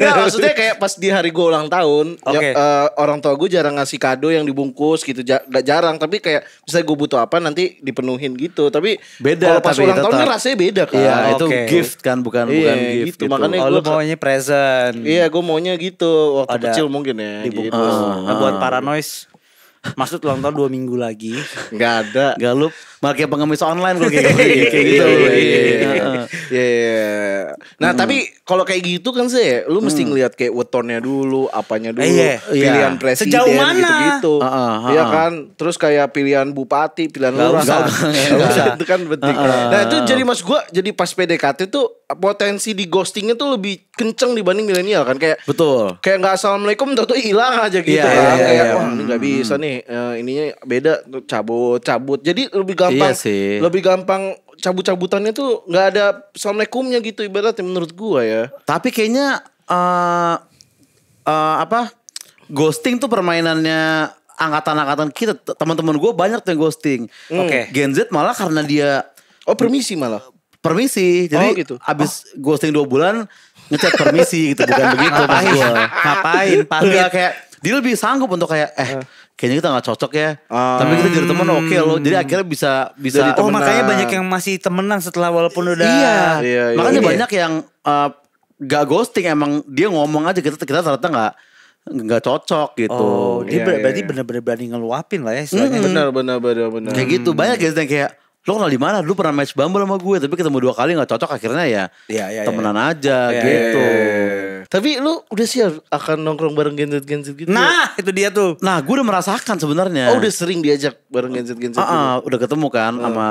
nah, maksudnya kayak pas di hari gue ulang tahun okay. ya, uh, orang tua gue jarang ngasih kado yang dibungkus gitu ja, jarang tapi kayak misalnya gue butuh apa nanti dipenuhin gitu tapi beda kalau pas ulang tahun rasanya beda kan iya, itu okay. gift kan bukan iya, bukan gift, gitu. gitu. Makanya oh, gua lu maunya present. Iya, gue maunya gitu waktu Ada kecil mungkin ya. Gitu. Uh, uh. Buat paranoid, maksud ulang tahun dua minggu lagi nggak ada gak galup pakai pengemis online kok [LAUGHS] gitu. iya, kayak gitu iya, iya, iya nah hmm. tapi kalau kayak gitu kan sih lu mesti hmm. ngeliat kayak wetonnya dulu apanya dulu eh, yeah. pilihan yeah. presiden Sejauh mana? gitu gitu uh, uh, uh, ya kan terus kayak pilihan bupati pilihan lurah itu kan penting uh, nah itu jadi mas gue jadi pas PDKT tuh potensi di ghostingnya tuh lebih kenceng dibanding milenial kan kayak betul kayak nggak assalamualaikum tuh hilang aja gitu yeah, kan yeah, kayak yeah, wah nggak bisa hmm. nih uh, ininya beda cabut cabut jadi lebih gampang iya sih. lebih gampang cabut-cabutannya tuh nggak ada assalamualaikumnya gitu ibaratnya menurut gua ya tapi kayaknya uh, uh, apa ghosting tuh permainannya angkatan-angkatan kita teman-teman gue banyak tuh yang ghosting hmm. oke okay. Gen Z malah karena dia oh permisi malah permisi jadi oh, gitu. abis oh. ghosting dua bulan ngecat permisi gitu bukan begitu mas gue ngapain pasti kayak dia lebih sanggup untuk kayak eh kayaknya kita nggak cocok ya. Um, Tapi kita jadi teman oke okay loh. Jadi hmm. akhirnya bisa bisa. Jadi oh makanya banyak yang masih temenan setelah walaupun udah. Iya. iya, iya makanya iya. banyak yang uh, gak ghosting emang dia ngomong aja kita kita ternyata nggak nggak cocok gitu. Oh, dia iya, iya, berarti iya. bener-bener berani ngeluapin lah ya. Istilahnya. Mm -hmm. Bener bener bener. Kayak gitu hmm. banyak guys yang kayak lo kenal di mana? Lu pernah match Bumble sama gue, tapi ketemu dua kali nggak cocok akhirnya ya, ya, ya temenan ya. aja ya, gitu. Ya, ya, ya. Tapi lu udah siap akan nongkrong bareng genset-genset gitu. Ya? Nah, ya? itu dia tuh. Nah, gue udah merasakan sebenarnya. Oh, udah sering diajak bareng genset-genset. Heeh, -genset uh, ah, uh, ah, gitu? udah ketemu kan uh. sama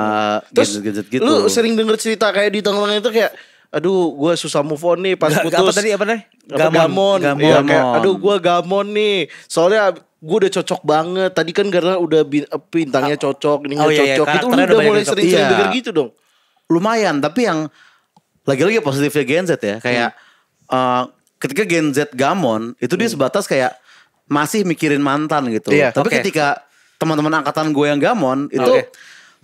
genset-genset gitu. Lu sering denger cerita kayak di tongkrongan itu kayak aduh gue susah move on nih pas putus. Apa tadi apa nih? Gamon. Gamon. gamon. Ya, kayak, aduh gue gamon nih. Soalnya gue udah cocok banget. Tadi kan karena udah eh, bintangnya ah. cocok, ini oh, iya, iya cocok. itu udah mulai sering-sering iya. denger gitu dong. Lumayan, tapi yang lagi-lagi positifnya Gen Z ya, kayak hmm. uh, ketika Gen Z gamon itu hmm. dia sebatas kayak masih mikirin mantan gitu. Iya, tapi okay. ketika teman-teman angkatan gue yang gamon itu okay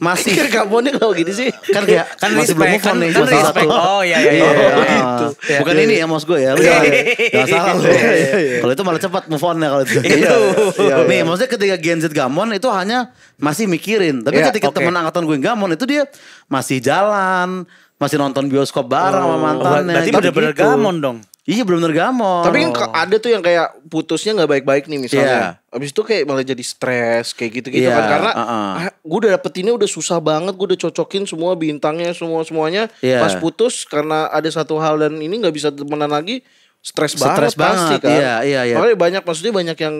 masih Kira nih kalau gini sih kan dia kan masih belum move on kan nih kan, respect. oh iya, iya iya, iya. Oh, gitu. Iya. bukan ini ya maksud gue ya lu jangan, iya, salah lu kalau itu malah cepat move ya kalau itu nih maksudnya ketika Gen Z gamon itu hanya masih mikirin tapi ketika teman angkatan gue gamon itu dia masih jalan masih nonton bioskop bareng sama oh. mantannya berarti bener-bener gitu. gamon dong Iya belum benar Tapi kan ada tuh yang kayak putusnya nggak baik-baik nih misalnya. Yeah. Abis itu kayak malah jadi stres kayak gitu-gitu yeah. kan karena uh -uh. Ah, gue udah dapet ini udah susah banget gue udah cocokin semua bintangnya semua semuanya yeah. pas putus karena ada satu hal dan ini nggak bisa temenan lagi stres banget, stres banget pasti kan. Iya, iya, iya. Makanya banyak maksudnya banyak yang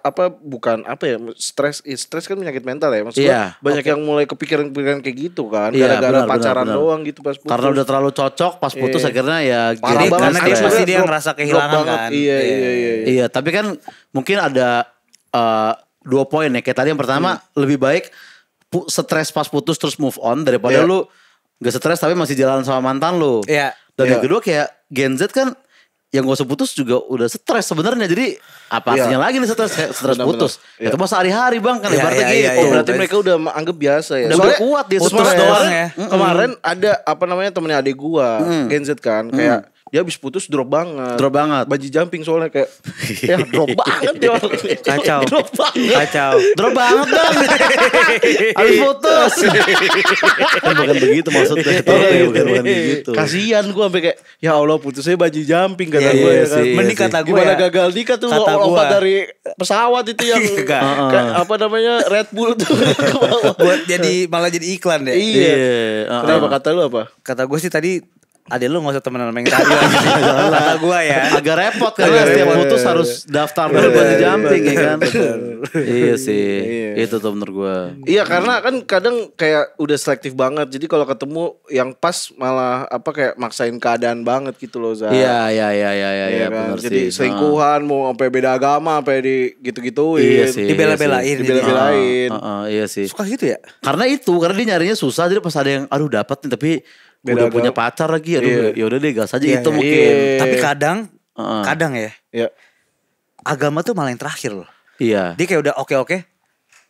apa bukan apa ya stres ya, stres kan penyakit mental ya maksudnya. Iya, banyak okay. yang mulai kepikiran pikiran kayak gitu kan iya, gara-gara iya, pacaran benar, benar. doang gitu pas putus. Karena udah terlalu cocok pas putus iya. akhirnya ya jadi karena dia pasti dia ngerasa kehilangan kan. Iya, iya, iya, iya, iya. Iya, tapi kan mungkin ada uh, dua poin ya kayak tadi yang pertama hmm. lebih baik stres pas putus terus move on daripada yeah. lu gak stres tapi masih jalan sama mantan lu. Iya. Yeah. Dan yeah. yang iya. kedua kayak Gen Z kan yang gak usah putus juga udah stres sebenarnya jadi apa artinya iya. ya. lagi nih stres stres putus ya itu masa hari-hari bang kan ya, ya, gitu ya, ya, berarti mereka udah anggap biasa ya udah, Soalnya, kuat dia stres doang ya kemarin ada apa namanya temennya adik gua hmm. Gen Z kan kayak dia habis putus drop banget. Drop banget. baju jumping soalnya kayak [LAUGHS] ya drop banget dia. Kacau. [LAUGHS] drop banget. Kacau. Drop banget dong. [LAUGHS] habis putus. kan bukan begitu maksudnya. Oh, ya, gitu. bukan, bukan begitu. Kasihan gue sampai kayak ya Allah putusnya baji jumping kata yeah, gue iya ya kan. Iya Mending kata gue ya. gagal nikah tuh kata lompat dari pesawat itu yang iya. apa namanya Red Bull tuh. Buat jadi malah jadi iklan ya. Iya. Kenapa kata lu apa? Kata gue sih tadi ada lu gak usah temenan sama yang tadi lagi [LAUGHS] Kata gue ya Agak repot karena Agak ya, setiap putus harus iya. daftar dulu buat iya, di jumping ya kan Iya sih iya. Itu tuh menurut gue Iya karena kan kadang kayak udah selektif banget Jadi kalau ketemu yang pas malah apa kayak maksain keadaan banget gitu loh Zah Iya iya iya iya iya ya, kan? Jadi selingkuhan mau sampai beda agama sampai di gitu-gituin Iya sih Dibela-belain Dibela-belain Iya sih Suka gitu ya Karena itu karena dia nyarinya susah jadi pas ada yang aduh dapat nih tapi Beda udah agama. punya pacar lagi aduh yeah. ya udah deh gas aja yeah, itu yeah. mungkin yeah. tapi kadang uh. kadang ya yeah. agama tuh malah yang terakhir loh iya dia kayak udah oke okay, oke okay,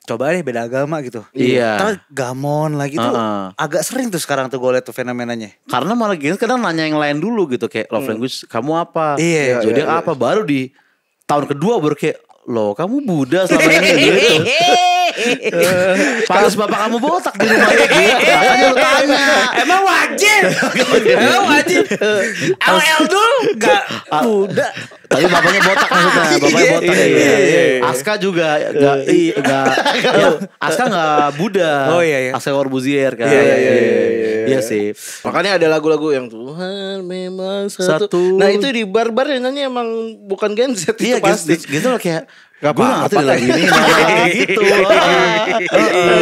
coba deh beda agama gitu. Iya. Terus gamon lagi tuh uh-uh. agak sering tuh sekarang tuh gue liat tuh fenomenanya. Karena malah gitu kadang nanya yang lain dulu gitu kayak love hmm. language hmm. kamu apa? Iya. Jadi yeah, apa apa baru di tahun kedua baru kayak loh kamu Buddha selama ini gitu. [LAUGHS] Harus eh, bapak kamu botak di rumah Makanya iya, iya. lu tanya Emang wajib Emang iya. wajib LL dulu Gak Udah tapi bapaknya botak maksudnya, bapaknya botak. Iya, iya, iya. Aska juga enggak enggak [LAUGHS] Aska enggak Buddha. Oh iya iya. Aska Corbuzier kan. Iya iya iya. Iya, sih. Makanya ada lagu-lagu yang Tuhan memang satu. satu. Nah, itu di bar-bar yang nanya emang bukan genset itu iya, pasti. gitu loh kayak Gak apa-apa dalam ini [LAUGHS] gitu.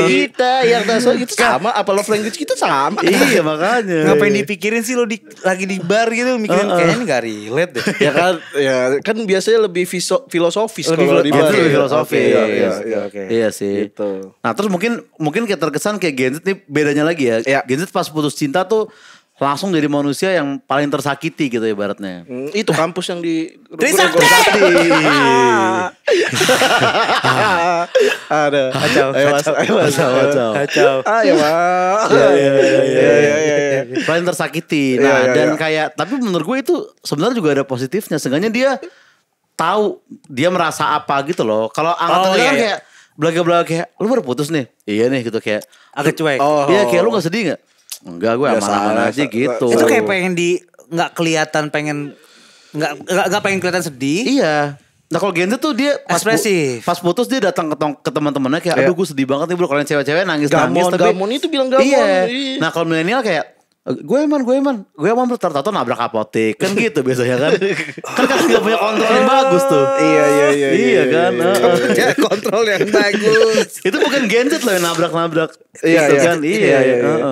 kita yang dasar itu sama apa love language kita sama. Iya [LAUGHS] makanya. Ngapain dipikirin sih lo di, lagi di bar gitu mikirin uh, uh. kayaknya gak relate deh. ya kan ya kan biasanya lebih viso, filosofis kalau di bar. Lebih filosofis. Iya iya Okay. Iya. iya sih. Gitu. Nah terus mungkin mungkin kayak terkesan kayak Gen Z nih bedanya lagi ya. yeah. Gen Z pas putus cinta tuh langsung jadi manusia yang paling tersakiti gitu ibaratnya. Hmm, itu kampus yang di Trisakti. [LAUGHS] Ada kacau kacau kacau kacau. kacau. Ayo Paling tersakiti. Iya, nah, ya, ya, dan iya. kayak tapi menurut gue itu sebenarnya juga ada positifnya. Seenggaknya dia tahu dia merasa apa gitu loh. Kalau oh, angkatan oh, iya, kan kayak belaga-belaga kayak lu baru putus nih. Iya nih gitu kayak agak cuek. Oh, iya kayak lu oh. gak sedih gak? Enggak gue aman-aman aja gitu. Itu kayak pengen di nggak kelihatan pengen nggak nggak pengen kelihatan sedih. Iya. Nah kalau Genzo tuh dia pas ekspresif. Pas putus dia datang ke, ke teman-temannya kayak iya. aduh gue sedih banget nih bro kalian cewek-cewek nangis gamon, nangis tapi gamon itu bilang gamon. Iya. iya. Nah kalau milenial kayak gue emang gue emang gue emang tertata nabrak apotek kan gitu biasanya kan kan kan nggak punya kontrol yang bagus tuh iya iya iya iya, iya, iya kan iya, iya. kontrol yang bagus itu bukan genset loh yang nabrak nabrak iya, gitu iya, kan iya, iya, iya, iya.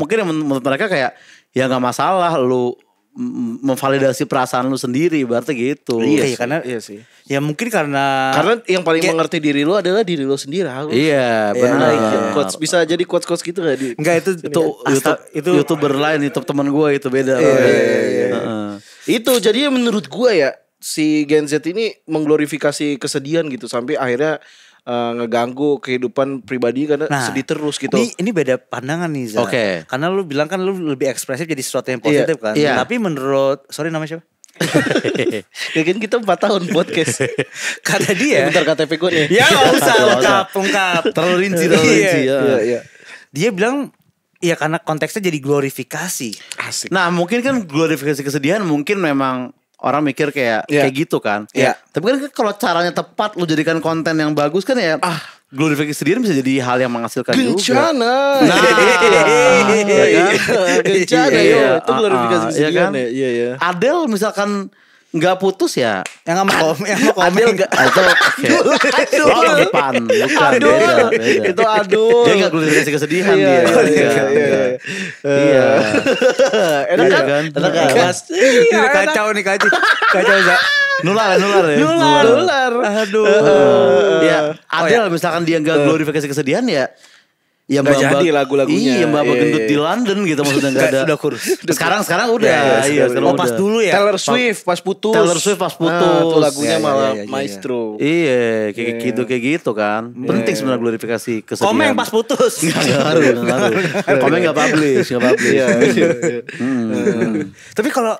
mungkin menurut mereka kayak ya nggak masalah lu memvalidasi perasaan lu sendiri berarti gitu. Iya, iya karena iya sih. Ya mungkin karena karena yang paling kayak, mengerti diri lu adalah diri lu sendiri Aku. Iya, iya, benar. Iya. Coach bisa jadi coach-coach gitu gak di? Enggak itu itu kan? YouTube, itu YouTuber lain, itu teman gue itu beda. Iya, iya, iya, iya. Uh. Itu jadi menurut gue ya si Gen Z ini mengglorifikasi kesedihan gitu sampai akhirnya uh, ngeganggu kehidupan pribadi karena nah, sedih terus gitu. Ini ini beda pandangan nih Oke. Okay. Karena lu bilang kan lu lebih ekspresif jadi sesuatu yang positif yeah. kan. Yeah. Tapi menurut sorry namanya siapa? Mungkin [LAUGHS] kita 4 tahun podcast [LAUGHS] Kata dia ya, Bentar KTP gue nih Ya gak usah lengkap lengkap Terlalu rinci terlalu iya, rinci ya. Ya, ya. Dia bilang ya karena konteksnya jadi glorifikasi Asik Nah mungkin kan glorifikasi kesedihan mungkin memang orang mikir kayak yeah. kayak gitu kan. Iya. Yeah. Tapi kan kalau caranya tepat lu jadikan konten yang bagus kan ya. Ah, glorifikasi sendiri bisa jadi hal yang menghasilkan Gencana. juga. Nah, ya kan? Gencana. Gencana. itu glorifikasi sendiri. Iya kan? Iya, kan? iya. Ah, ah. iya, kan kan? ya? iya, iya. Adel misalkan nggak putus ya yang sama kom yang sama komen Adil nggak atau adul depan bukan Beda, itu aduh dia nggak glorifikasi kesedihan iya, dia iya iya, iya, iya. enak kan? kan enak kan mas ini kacau nih kacau kacau nular ya, nular ya nular nular aduh oh, ya Adel misalkan dia nggak glorifikasi kesedihan ya yang mbak jadi lagu-lagunya iya mbak mbak iya, gendut iya, di iya. London gitu [LAUGHS] maksudnya nggak ada udah kurus sekarang sekarang udah iya, sekarang oh pas dulu ya Taylor Swift pas putus Taylor Swift pas nah, putus itu lagunya malah maestro iya kayak gitu kayak gitu kan penting sebenarnya glorifikasi kesedihan komeng pas putus nggak harus komeng nggak publish nggak publish hmm. tapi kalau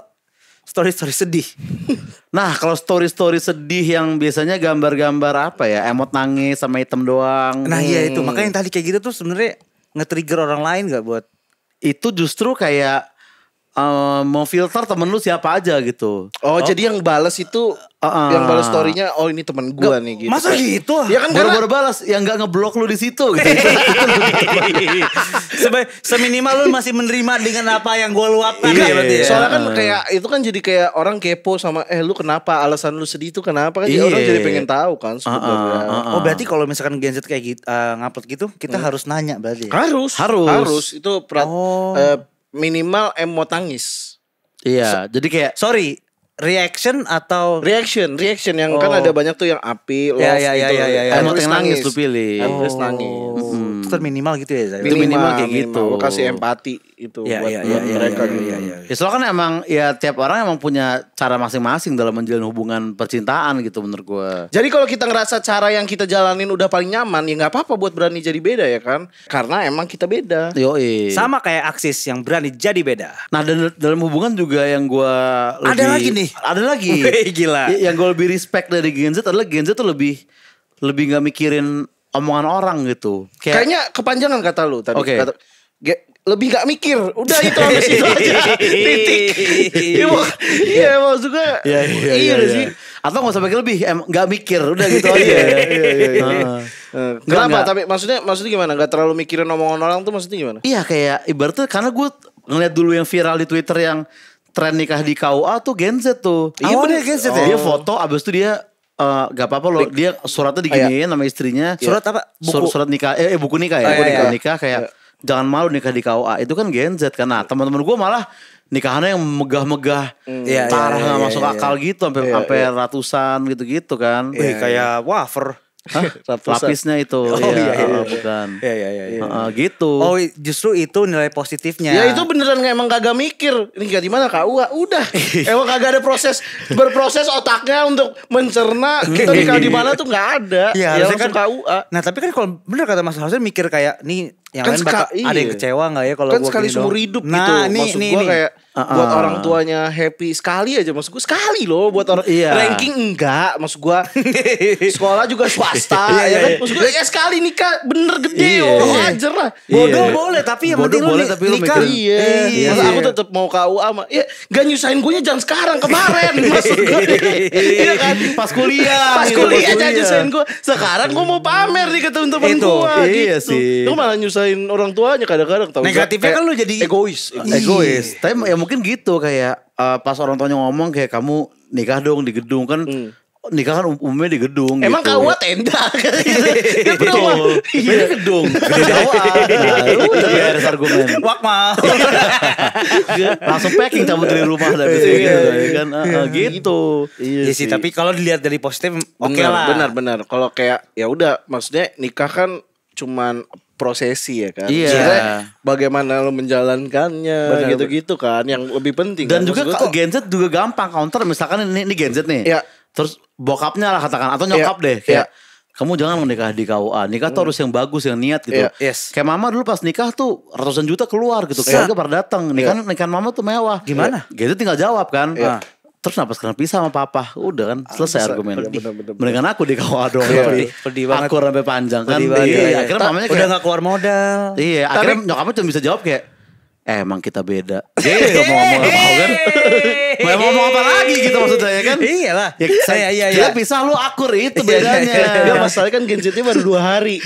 story-story sedih. [LAUGHS] nah, kalau story-story sedih yang biasanya gambar-gambar apa ya? Emot nangis sama hitam doang. Nah, iya itu. Hmm. Makanya yang tadi kayak gitu tuh sebenarnya nge-trigger orang lain gak buat? Itu justru kayak uh, mau filter temen lu siapa aja gitu. Oh, oh. jadi yang balas itu uh, uh, yang balas storynya oh ini temen gua nih gitu. Masa gitu? Ya kan baru-baru karena... balas yang nggak ngeblok lu di situ gitu. [LAUGHS] seminimal lu masih menerima dengan apa yang gua luapkan iya, iya, iya. Soalnya kan uh. kayak itu kan jadi kayak orang kepo sama eh lu kenapa alasan lu sedih itu kenapa kan iya. orang jadi pengen tahu kan Uh, uh, uh, uh. Oh, berarti kalau misalkan Gen Z kayak gitu uh, ngupload gitu kita hmm. harus nanya berarti. Ya? Harus. Harus. Harus itu perat, oh. uh, minimal emotangis. Iya, so, jadi kayak sorry reaction atau reaction reaction yang kan oh. kan ada banyak tuh yang api love ya, ya, ya, gitu ya, ya, ya, ya. emot nangis tuh pilih oh. nangis hmm. itu minimal gitu ya Zai? minimal, minimal kayak gitu. minimal. gitu kasih empati itu ya, buat ya, ya, ya, mereka ya, ya gitu ya, ya, ya. ya soalnya kan emang ya tiap orang emang punya cara masing-masing dalam menjalin hubungan percintaan gitu menurut gue. jadi kalau kita ngerasa cara yang kita jalanin udah paling nyaman ya nggak apa-apa buat berani jadi beda ya kan karena emang kita beda Yoi. sama kayak aksis yang berani jadi beda nah dalam hubungan juga yang gue ada lagi nih ada lagi. [LAUGHS] Wih, gila. Yang gue lebih respect dari Gen Z adalah Gen Z tuh lebih lebih nggak mikirin omongan orang gitu. Kayak, Kayaknya kepanjangan kata lu tadi. Okay. Kata, ge, lebih gak mikir. Udah itu [LAUGHS] habis itu aja. Titik. Iya, iya maksud gue. Iya, iya, iya, iya, iya, sih. Atau gak usah lebih, em, gak mikir. Udah gitu aja. [LAUGHS] iya, iya, iya. Kenapa? Enggak. Tapi maksudnya maksudnya gimana? Gak terlalu mikirin omongan orang tuh maksudnya gimana? Iya kayak ibaratnya karena gue ngeliat dulu yang viral di Twitter yang tren nikah di KUA tuh Gen Z tuh. Iya bener Gen Z oh. ya. Dia foto abis itu dia Uh, gak apa-apa loh dia suratnya diginiin oh, iya. sama istrinya surat apa buku Surat, surat nikah eh, eh buku nikah ya oh, buku iya, nikah, iya. nikah kayak jangan malu nikah di KUA itu kan Gen Z karena teman-teman gue malah nikahannya yang megah-megah mm. tarah iya, masuk iya, akal gitu sampai iya, ratusan gitu-gitu kan iya, iya. kayak wafer Hah? [LAUGHS] Lapisnya itu. Oh iya, iya, iya, ah, iya. bukan. Iya iya iya. iya. Uh, gitu. Oh justru itu nilai positifnya. Ya itu beneran emang kagak mikir. Ini gak gimana kak Uwa Udah. [LAUGHS] emang kagak ada proses berproses otaknya untuk mencerna. Kita di mana tuh nggak ada. Iya ya, kan, kan KUA. Nah tapi kan kalau bener kata Mas Harusnya mikir kayak nih yang kan lain bakal iya. ada yang iya. kecewa gak ya kalau kan sekali seumur hidup nah, gitu nih, maksud nih, gue nih. kayak uh, uh, buat orang tuanya happy sekali aja maksud gua sekali loh buat orang iya. ranking enggak maksud gua [LAUGHS] sekolah juga swasta iya, ya kan iya. maksud gue ya sekali nikah bener gede iya, oh, iya. lah bodoh iya. boleh tapi yang penting boleh, tapi lu nikah iya, iya. Masa aku tetap mau KUA ama ya gak nyusahin gue jangan sekarang kemarin [LAUGHS] maksud gua, iya kan pas kuliah pas gitu, kuliah aja nyusahin gue sekarang gue mau pamer nih ke teman-teman gue iya gitu. sih gue malah nyusahin nyusahin orang tuanya kadang-kadang tahu. Negatifnya kan lu jadi egois. Egois. egois. Tapi ya mungkin gitu kayak uh, pas orang tuanya ngomong kayak kamu nikah dong di gedung kan hmm nikah kan um-, umumnya di gedung Emang gitu. kawat tenda [LAUGHS] kan iya. gitu. Iya. Iya, Dia gedung. [LAUGHS] Gede Jawa. Nah, [LAUGHS] argumen. Wak argumen. Langsung packing cabut dari rumah dari sini gitu kan. gitu. Iya sih, tapi kalau dilihat dari positif oke okay lah. Benar benar. Kalau kayak ya udah maksudnya nikah kan cuman prosesi ya kan. Iya. bagaimana lo menjalankannya gitu-gitu kan yang lebih penting. Dan kan? juga kok Gen Z juga gampang counter misalkan ini, ini Gen Z nih. Iya. Terus bokapnya lah katakan atau nyokap yeah. deh kayak yeah. Kamu jangan menikah di KUA. Nikah tuh hmm. harus yang bagus, yang niat gitu. Yeah, yes. Kayak mama dulu pas nikah tuh ratusan juta keluar gitu. yeah. pada datang. Nikah yeah. nikahan mama tuh mewah. Gimana? Yeah. Gitu tinggal jawab kan. Yeah. Iya terus kenapa sekarang pisah sama papa udah kan ah, selesai argumen iya, mendingan aku di kawal doang iya, pedih, pedih banget. Aku sampai panjang kan iya, iya. akhirnya mamanya kayak, udah gak keluar modal iya akhirnya nyokapnya cuma bisa jawab kayak Eh, emang kita beda. Iya, ngomong-ngomong iya, iya, apa kan. Mau ngomong apa lagi gitu maksudnya ya kan? Iya lah. Ya, saya, iya, iya. Kita bisa lu akur itu iya, bedanya. Ya masalahnya kan gencetnya baru dua hari.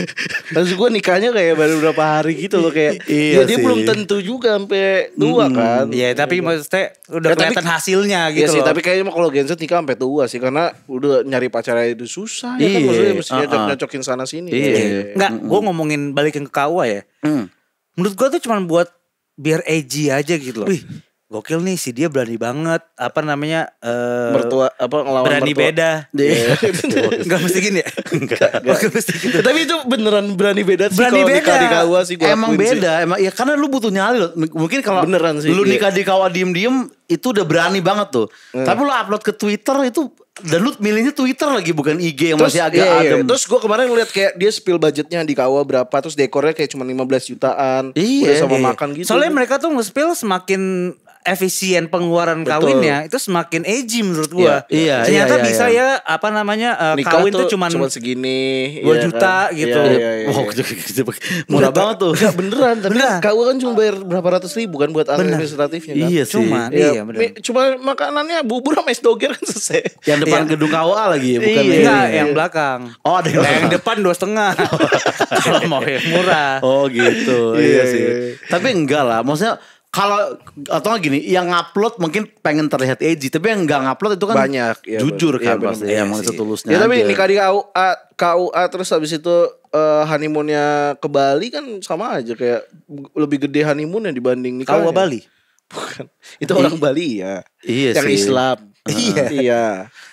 Terus gue nikahnya kayak baru berapa hari gitu loh kayak. Iya ya, dia belum tentu juga sampai tua hmm. kan. Iya tapi maksudnya udah ya, kelihatan tapi, hasilnya gitu iya sih, loh. Tapi kayaknya kalau genset nikah sampai tua sih karena udah nyari pacar itu susah ya kan maksudnya mesti nyocokin ah, ah. sana sini. Iya. Enggak, gue ngomongin balikin ke kawa ya. Hmm. Menurut gue tuh cuma buat biar edgy aja gitu loh. Wih, gokil nih si dia berani banget apa namanya uh, mertua apa ngelawan berani mertua. beda yeah. Iya. Iya. [LAUGHS] nggak mesti gini ya [LAUGHS] nggak mesti gitu tapi itu beneran berani beda sih berani beda nikah di kawa sih gua emang beda sih. emang ya karena lu butuh nyali loh mungkin kalau beneran sih lu iya. nikah di kawa diem diem itu udah berani banget tuh hmm. tapi lu upload ke twitter itu dan lu milihnya Twitter lagi bukan IG yang terus, masih agak iya, iya. adem. Terus gue kemarin ngeliat kayak dia spill budgetnya di Kawa berapa, terus dekornya kayak cuma 15 jutaan. Iya. Udah sama iya, iya. makan gitu. Soalnya mereka tuh nge-spill semakin efisien pengeluaran Betul. kawinnya itu semakin edgy menurut gua. Iya, iya, iya Ternyata iya, iya, bisa iya. ya apa namanya uh, kawin tuh, cuman, cuman segini 2 iya, juta kan? gitu. Iya, iya, iya. Wow, iya. Gitu. murah banget tuh. Enggak beneran, tapi beneran. kawin kan cuma bayar berapa ratus ribu kan buat administratifnya kan. Iya Cuma iya, iya bener. Cuma makanannya bubur sama es doger kan selesai. Yang depan iya. gedung KUA lagi ya, bukan iya, iya. yang belakang. Oh, ada yang, nah, yang depan dua setengah. [LAUGHS] Kalau mau yang murah. Oh gitu. Iya, iya sih. Tapi enggak lah, maksudnya kalau atau gini yang upload mungkin pengen terlihat edgy tapi yang nggak ngupload itu kan banyak ya, jujur kan iya, pasti ya, emang itu iya tulusnya ya tapi nikah di KUA KUA terus habis itu uh, honeymoonnya ke Bali kan sama aja kayak lebih gede honeymoonnya dibanding nikah KUA Bali bukan itu orang Bali ya iya yang sih. Islam Iya. Nah, iya.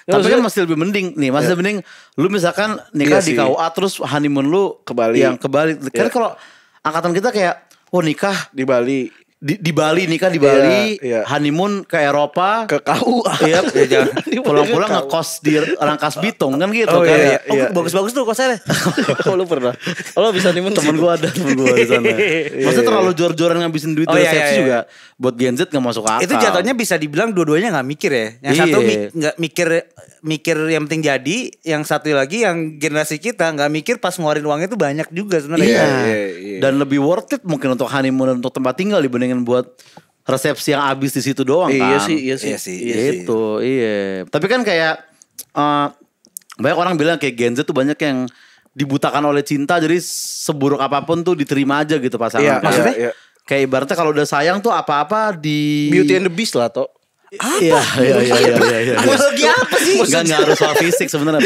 Tapi kan masih lebih mending nih, masih iya. lebih mending lu misalkan nikah iya di KUA terus honeymoon lu ke Bali. Yang ke Bali. Karena kalau angkatan kita kayak oh nikah di Bali di, di Bali nih kan di Bali yeah, yeah. honeymoon ke Eropa ke KUA iya yep, ya [LAUGHS] pulang-pulang ngekos di Rangkas Bitung kan gitu oh, kan iya, iya. oh, iya. bagus-bagus tuh kosnya [LAUGHS] oh lu pernah oh, bisa honeymoon temen gue ada temen gue di sana [LAUGHS] iya, maksudnya terlalu jor-joran ngabisin duit oh, resepsi yeah, yeah. juga buat Gen Z gak masuk akal itu jatuhnya bisa dibilang dua-duanya gak mikir ya yang iya. satu mi gak mikir mikir yang penting jadi, yang satu lagi yang generasi kita nggak mikir pas ngeluarin uangnya itu banyak juga sebenarnya. yeah, iya, yeah, iya. Dan lebih worth it mungkin untuk honeymoon untuk tempat tinggal dibandingin buat resepsi yang habis di situ doang iya kan. Iya sih, iya sih. Iya sih, iya gitu, iya. Tapi kan kayak uh, banyak orang bilang kayak Gen Z tuh banyak yang dibutakan oleh cinta jadi seburuk apapun tuh diterima aja gitu pasangan. Iya, maksudnya? Iya, iya. Kayak ibaratnya kalau udah sayang tuh apa-apa di Beauty and the Beast lah toh. Apa? Iya, iya, iya, iya, iya. Analogi iya. apa sih? Enggak, enggak harus soal fisik sebenarnya.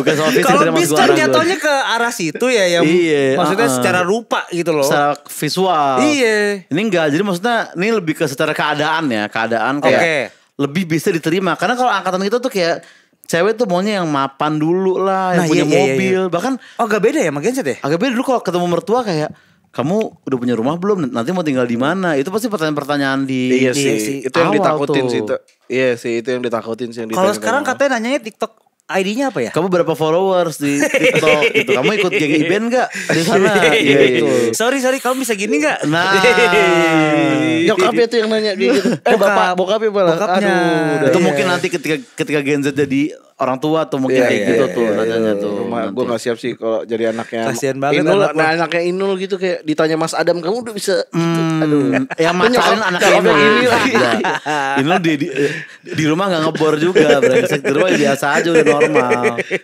Bukan soal fisik. Kalau bis kan jatuhnya ke arah situ ya. Yang iya. Maksudnya uh, secara rupa gitu loh. Secara visual. Iya. Ini enggak. Jadi maksudnya ini lebih ke secara keadaan ya. Keadaan kayak okay. lebih bisa diterima. Karena kalau angkatan kita tuh kayak cewek tuh maunya yang mapan dulu lah, yang nah, punya iya, iya, iya mobil. Iya. Bahkan oh agak beda ya sama sih deh. Ya? Agak beda dulu kalau ketemu mertua kayak kamu udah punya rumah belum? Nanti mau tinggal di mana? Itu pasti pertanyaan-pertanyaan di Iya sih, si itu yang ditakutin tuh. sih itu. Iya sih, itu yang ditakutin sih yang Kalau sekarang katanya nanyanya TikTok ID-nya apa ya? Kamu berapa followers di TikTok [LAUGHS] gitu? Kamu ikut geng event gak di iya, sana? Iya, iya gitu. Sorry sorry, kamu bisa gini gak? Nah, [LAUGHS] nyokapnya itu yang nanya dia gitu. Eh bapak, bokapnya malah. Bokapnya. Aduh, itu iya. mungkin nanti ketika ketika Gen Z jadi orang tua tuh mungkin yeah, kayak yeah, gitu yeah, tuh yeah, nanya yeah, tuh. Iya. Rumah gue gak siap sih kalau jadi anaknya. Kasian banget Inul, anak nah, anaknya Inul gitu kayak ditanya Mas Adam kamu udah bisa gitu. Aduh. Ya masalahnya anak Inul. Inul, iya. [LAUGHS] Inul di, di, di rumah gak ngebor juga brengsek. Di rumah biasa aja udah normal.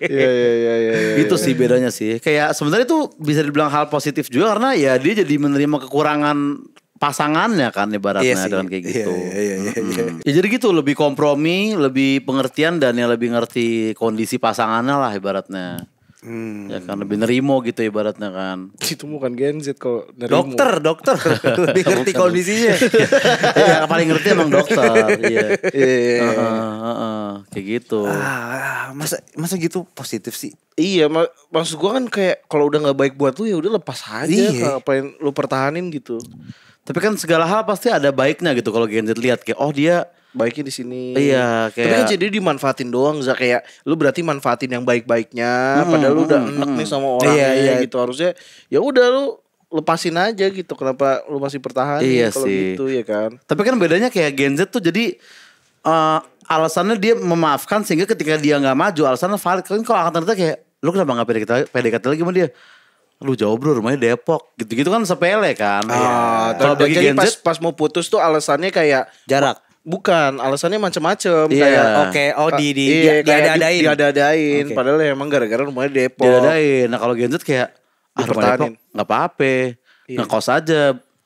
Iya, iya iya iya iya. Itu sih bedanya sih. Kayak sebenarnya tuh bisa dibilang hal positif juga karena ya dia jadi menerima kekurangan pasangannya kan ibaratnya iya dengan kayak gitu. Iya, iya, iya, iya, iya. Ya jadi gitu lebih kompromi, lebih pengertian dan yang lebih ngerti kondisi pasangannya lah ibaratnya. Hmm. Ya kan lebih nerimo gitu ibaratnya kan. Itu bukan Gen Z kok nerimo. Dokter, dokter. [LAUGHS] lebih ngerti kondisinya. [LAUGHS] ya, yang paling ngerti emang dokter. Iya. yeah. Uh, uh, uh, kayak gitu. Ah, ah, masa masa gitu positif sih? Iya, mak maksud gua kan kayak kalau udah nggak baik buat lu ya udah lepas aja, iya. ngapain lu pertahanin gitu. Tapi kan segala hal pasti ada baiknya gitu kalau Gen Z lihat kayak oh dia baiknya di sini. Iya, kayak Tapi kan jadi dimanfaatin doang, Zah. kayak lu berarti manfaatin yang baik-baiknya hmm, padahal lu udah hmm, enak hmm. nih sama iya, orang iya, iya. gitu. Harusnya ya udah lu lepasin aja gitu. Kenapa lu masih pertahanin iya kalau gitu ya kan? Tapi kan bedanya kayak Gen Z tuh jadi uh, alasannya dia memaafkan sehingga ketika dia nggak maju alasannya valid. Kan kalau angkatan kita kayak lu kenapa nggak PDKT, PDKT lagi sama dia? lu jauh bro rumahnya Depok gitu-gitu kan sepele kan oh, ya. kalau bagi Gen Z pas, pas mau putus tuh alasannya kayak jarak Bukan, alasannya macam-macam yeah. kayak oke okay, oh di di iya, di, di adain okay. padahal emang gara-gara rumahnya Depok. Ada-adain. Nah, kalau Gen Z kayak ah, rumah Depok nggak apa-apa. Iya. Ngekos aja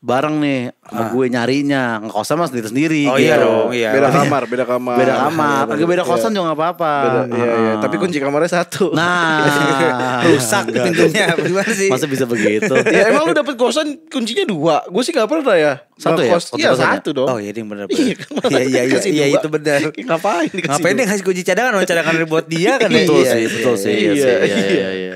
bareng nih sama ah. gue nyarinya ngekosan mas sendiri sendiri oh gitu. iya dong iya beda kamar beda kamar beda kamar iya, agak beda iya. kosan iya. juga nggak apa-apa iya, iya. Ah. tapi kunci kamarnya satu nah [LAUGHS] rusak pintunya gimana sih masa bisa begitu ya emang lu dapet kosan kuncinya dua gue sih gak pernah ya satu ya kos, iya satu dong oh iya ini benar iya, kan? iya iya iya, iya itu bener [LAUGHS] ngapain ngapain dia ngasih kunci cadangan cadangan buat dia kan betul sih betul sih iya iya iya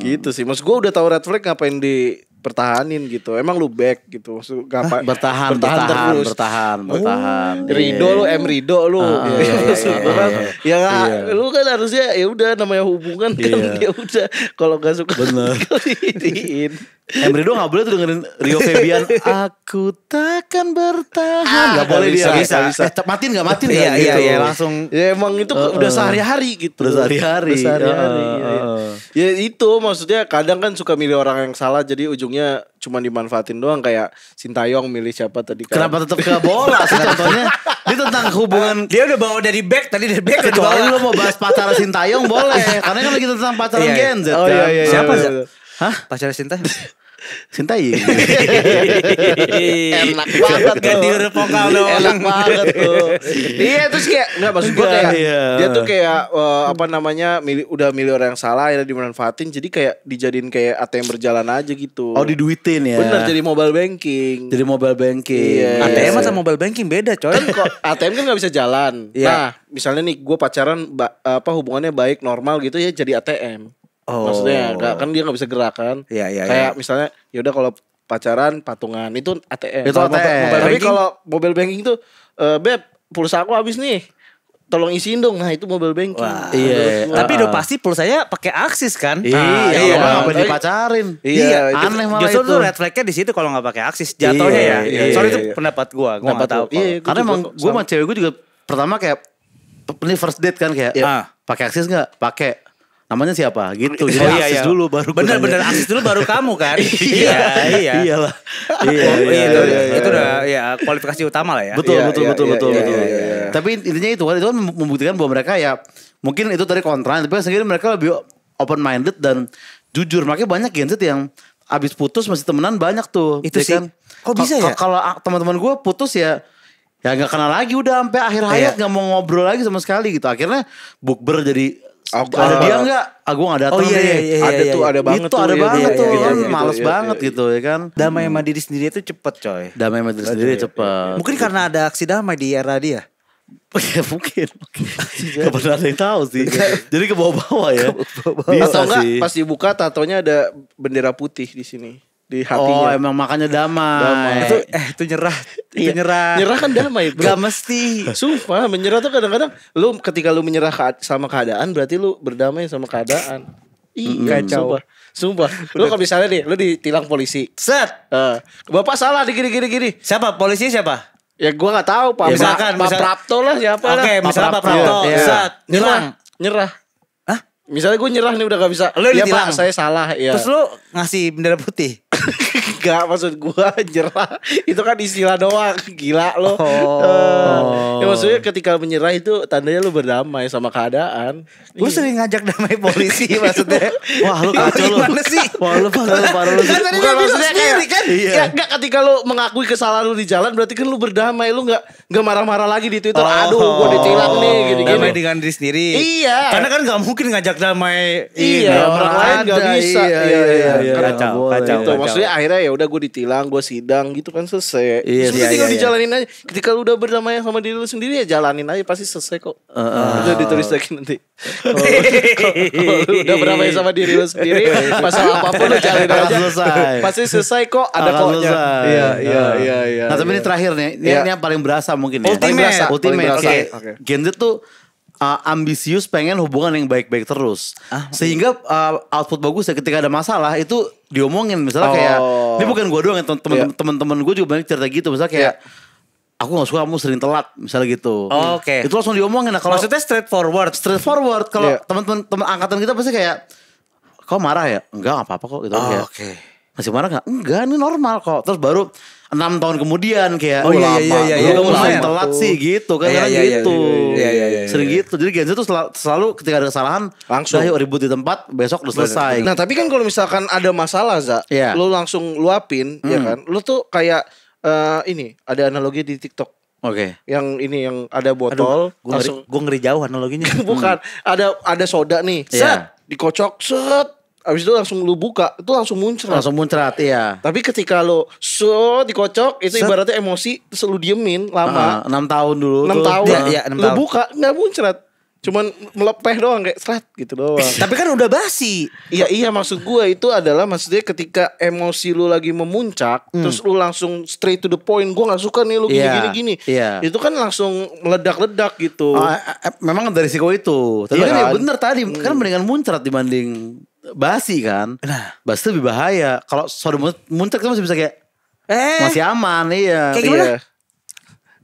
gitu sih mas gue udah tau red flag ngapain di pertahanin gitu. Emang lu back gitu. Maksud gak apa bertahan, bertahan, bertahan, terus. bertahan, oh. bertahan. Oh, Rido lu M Rido lu. Uh, iya, iya, iya, iya, iya. Ya iya. lu kan harusnya ya udah namanya hubungan kan iya. [LAUGHS] ya udah kalau gak suka Bener. [LAUGHS] Emri doang gak boleh tuh dengerin Rio [LAUGHS] Febian Aku takkan bertahan ah, Gak boleh bisa, dia bisa, bisa. Eh, matin gak matin ya iya, gitu iya, iya, langsung ya, Emang itu uh, udah sehari-hari gitu Udah sehari-hari udah sehari-hari uh, ya, ya. itu maksudnya kadang kan suka milih orang yang salah Jadi ujungnya cuma dimanfaatin doang Kayak Sintayong milih siapa tadi kan? Kenapa tetap ke bola sih contohnya Dia tentang hubungan Dia udah bawa dari back Tadi dari back ke Kecuali lu mau bahas pacaran Sintayong boleh [LAUGHS] Karena kan lagi tentang pacaran iya, Gen Z oh, kan? iya, iya, Siapa sih Hah? Pacar Sinta? Sinta iya. Enak banget ganti huruf vokal dong. Enak banget tuh. [LAUGHS] iya terus kayak nggak maksud gue kayak iya. dia tuh kayak eh, apa namanya milih udah milih orang yang salah akhirnya dimanfaatin jadi kayak dijadiin kayak ATM berjalan aja gitu. Oh diduitin ya. Bener jadi mobile banking. Jadi mobile banking. ATM iya. sama mobile banking beda coy. Kan kok ATM [LAUGHS] kan nggak bisa jalan. Iya. Nah misalnya nih gue pacaran apa hubungannya baik normal gitu ya jadi ATM. Oh. Maksudnya gak, kan dia nggak bisa gerak kan? Iya iya. Kayak ya. misalnya ya udah kalau pacaran patungan itu ATM. Itu ATM. Mobile, mobile Tapi kalau mobile banking tuh uh, beb pulsa aku habis nih. Tolong isiin dong. Nah, itu mobile banking. Wah, iya. Terus, Tapi udah pasti pulsanya pakai Aksis kan? Iya, nah, iya. iya. iya. dipacarin. Iya, iya aneh malah justru itu. Justru red flag-nya di situ kalau nggak pakai Aksis iya, jatuhnya iya, ya. Iya, iya, Soalnya iya, pendapat gua, gua enggak tahu. Iya, Karena emang gua sama cewek gua juga pertama kayak ini first date kan kayak iya. ah, pakai Aksis enggak? Pakai namanya siapa gitu [LAUGHS] jadi oh, iya, iya. dulu baru bener bener akses dulu baru kamu kan [LAUGHS] iya, iya iya iyalah iya, oh, iya, iya, iya, iya, itu udah ya kualifikasi utama lah ya betul iya, betul iya, betul iya, betul iya, betul iya, iya, iya. tapi intinya itu kan itu kan membuktikan bahwa mereka ya mungkin itu dari kontra tapi sendiri mereka lebih open minded dan jujur makanya banyak Gen Z yang abis putus masih temenan banyak tuh itu ya sih kan? kok bisa ya kalau ah, teman-teman gue putus ya ya nggak kenal lagi udah sampai akhir hayat iya. nggak mau ngobrol lagi sama sekali gitu akhirnya bukber jadi Aku Ada dia enggak? Aku ah, enggak datang oh, iya, iya, iya, iya, ada iya, tuh iya. ada banget itu tuh, ada iya, banget iya, tuh iya, males banget gitu ya kan. Damai sama diri sendiri itu cepet coy. Damai sama diri sendiri cepet. Mungkin karena ada aksi damai di era dia. Ya [LAUGHS] mungkin. Gak pernah ada yang tahu sih. Kan? [LAUGHS] Jadi ke bawah-bawah ya. Bisa sih pas dibuka tatonya ada bendera putih di sini di hatinya. Oh, emang makanya damai. damai. Itu eh itu nyerah. Itu iya. nyerah. Nyerah kan damai, Bro. Gak mesti. Sumpah, menyerah tuh kadang-kadang lu ketika lu menyerah sama keadaan berarti lu berdamai sama keadaan. Iya, kacau. Sumpah. Sumpah. Lu kalau misalnya nih, lu ditilang polisi. Set. Uh, bapak salah di gini gini Siapa? Polisi siapa? Ya gua nggak tahu, Pak. Ya, misalkan, Pak misal... Prapto lah siapa okay, lah. Oke, misalnya Pak Prapto. ya. Set. Nyerah. Nyerah. Misalnya gue nyerah nih udah gak bisa. Lo ya iya, pak saya salah ya. Terus lo ngasih bendera putih? [LAUGHS] Gak maksud gue nyerah itu kan istilah doang gila lo. Oh. Eh, ya maksudnya ketika menyerah itu tandanya lo berdamai sama keadaan. Gue iya. sering ngajak damai polisi [LAUGHS] maksudnya. Wah lo kacau lo. Gimana sih? Wah lo parah lo parah lo. Kan tadi maksudnya kayak kan? Ya, iya. Ya, gak ketika lo mengakui kesalahan lo di jalan berarti kan lo berdamai lo gak gak marah-marah lagi di Twitter. Oh. Aduh gue ditilang nih gini-gini. Damai dengan diri sendiri. Iya. Karena kan gak mungkin ngajak diajak damai iya, iya orang lain nggak bisa iya iya, iya, iya, iya. kacau kacau, kacau kacau maksudnya akhirnya ya udah gue ditilang gue sidang gitu kan selesai iya, Terus iya, tinggal iya, iya, dijalanin aja ketika lu udah berdamai sama diri lu sendiri ya jalanin aja pasti selesai kok uh, uh. ditulis lagi nanti oh. [LAUGHS] udah berdamai sama diri lu sendiri iya, masalah apapun lu jalanin aja selesai pasti selesai kok ada kok. iya iya iya nah tapi ini terakhir nih ini yang paling berasa mungkin ya ultimate ultimate oke Gen Z tuh uh, ambisius pengen hubungan yang baik-baik terus. Ah, iya. Sehingga uh, output bagus ya ketika ada masalah itu diomongin misalnya oh. kayak ini bukan gue doang ya, temen iya. teman yeah. gue juga banyak cerita gitu misalnya kayak yeah. Aku gak suka kamu sering telat misalnya gitu. Oh, Oke. Okay. Itu langsung diomongin. Nah, kalau maksudnya straight forward Kalau yeah. teman-teman teman angkatan kita pasti kayak, kau marah ya? Enggak, apa-apa kok gitu. Kan, oh, Oke. Okay. Masih marah nggak? Enggak, ini normal kok. Terus baru enam tahun kemudian kayak oh, oh iya, iya, iya, iya, iya, iya, iya, telat sih gitu kan iya, iya, gitu iya, iya, iya, iya, iya sering gitu jadi Gen Z tuh selalu, selalu ketika ada kesalahan langsung ayo ribut di tempat besok udah selesai nah tapi kan kalau misalkan ada masalah za yeah. lu langsung luapin ya hmm. ya kan lu tuh kayak uh, ini ada analogi di TikTok Oke. Okay. Yang ini yang ada botol, Aduh, gua langsung ngeri, gua ngeri jauh analoginya. [LAUGHS] Bukan, hmm. ada ada soda nih. Set, yeah. dikocok, set, Abis itu langsung lu buka, itu langsung muncrat. Langsung muncrat, iya. Tapi ketika lo so dikocok, itu Set. ibaratnya emosi, terus lu diemin lama. enam uh, tahun dulu. enam tahun. ya, ya, 6 lu tahun. buka, nggak muncrat. Cuman melepeh doang kayak serat gitu doang. Eh, tapi kan udah basi. Iya iya maksud gue itu adalah maksudnya ketika emosi lu lagi memuncak, hmm. terus lu langsung straight to the point. Gue nggak suka nih lu gini yeah. gini gini. Yeah. Itu kan langsung meledak-ledak gitu. Uh, memang dari risiko itu. Tapi kan, kan ya kan? bener tadi, kan hmm. kan mendingan muncrat dibanding basi kan. Nah, basi lebih bahaya. Kalau sorry muncrat itu masih bisa kayak eh. masih aman iya. Kayak iya. gimana? Iya.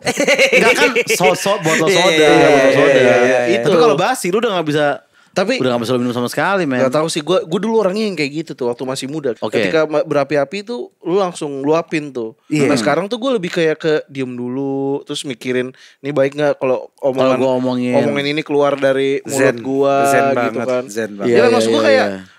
Enggak kan sosok botol iya, soda, yeah, botol iya, soda. Yeah, yeah, yeah, itu. Tapi kalau basi lu udah gak bisa tapi udah gak bisa minum sama sekali, men. Gak tau sih gue. Gue dulu orangnya yang kayak gitu tuh waktu masih muda. Okay. Ketika berapi-api tuh lu langsung luapin tuh. Yeah. Nah, sekarang tuh gue lebih kayak ke diem dulu terus mikirin ini baik nggak kalau omongan kalo gua omongin. omongin ini keluar dari mulut zen, gua zen gitu banget, kan. Zen ya, banget. Ya, yeah, maksud gua yeah, kayak yeah iya.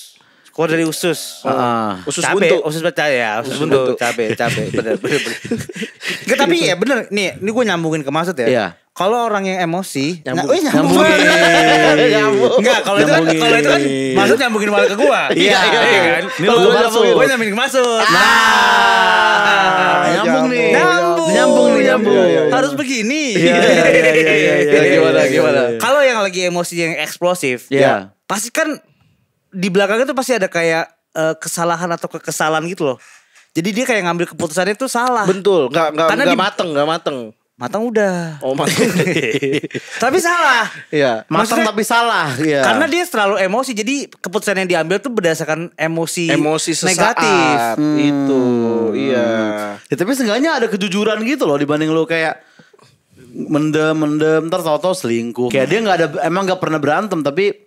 Keluar dari usus. Uh, usus cabe, buntu. Usus buntu ya, usus, usus buntu. buntu. Cabe, cabe. [LAUGHS] Bener, bener, bener. tapi ya bener. Nih, ini gue nyambungin ke maksud ya. Iya. Kalau orang yang emosi, nah, nyambung. Nah, eh, nyambung. nyambung. [LAUGHS] nyambung. Enggak, kalau itu kan kalau itu kan maksud nyambungin malah ke gua. [LAUGHS] Iya, iya, iya kan. Ini lu masuk. Gua nyambungin ke maksud. Nah, nyambung nih. Nyambung. Nyambung nih, nyambung. Harus begini. Iya, iya, iya, iya. Gimana, gimana? Kalau yang lagi emosi yang eksplosif, ya pasti kan di belakangnya tuh pasti ada kayak uh, kesalahan atau kekesalan gitu loh. Jadi dia kayak ngambil keputusannya tuh salah. Betul, nggak nggak nggak mateng, nggak mateng. Matang udah. Oh matang. [LAUGHS] tapi salah. Iya. Matang Maksudnya, tapi salah. Iya. Karena dia terlalu emosi. Jadi keputusan yang diambil tuh berdasarkan emosi. Emosi sesaat. Negatif. Hmm. Itu. Hmm. Iya. Ya, tapi seenggaknya ada kejujuran gitu loh dibanding lo kayak mendem mendem ntar tau-tau selingkuh. Kayak dia nggak ada emang nggak pernah berantem tapi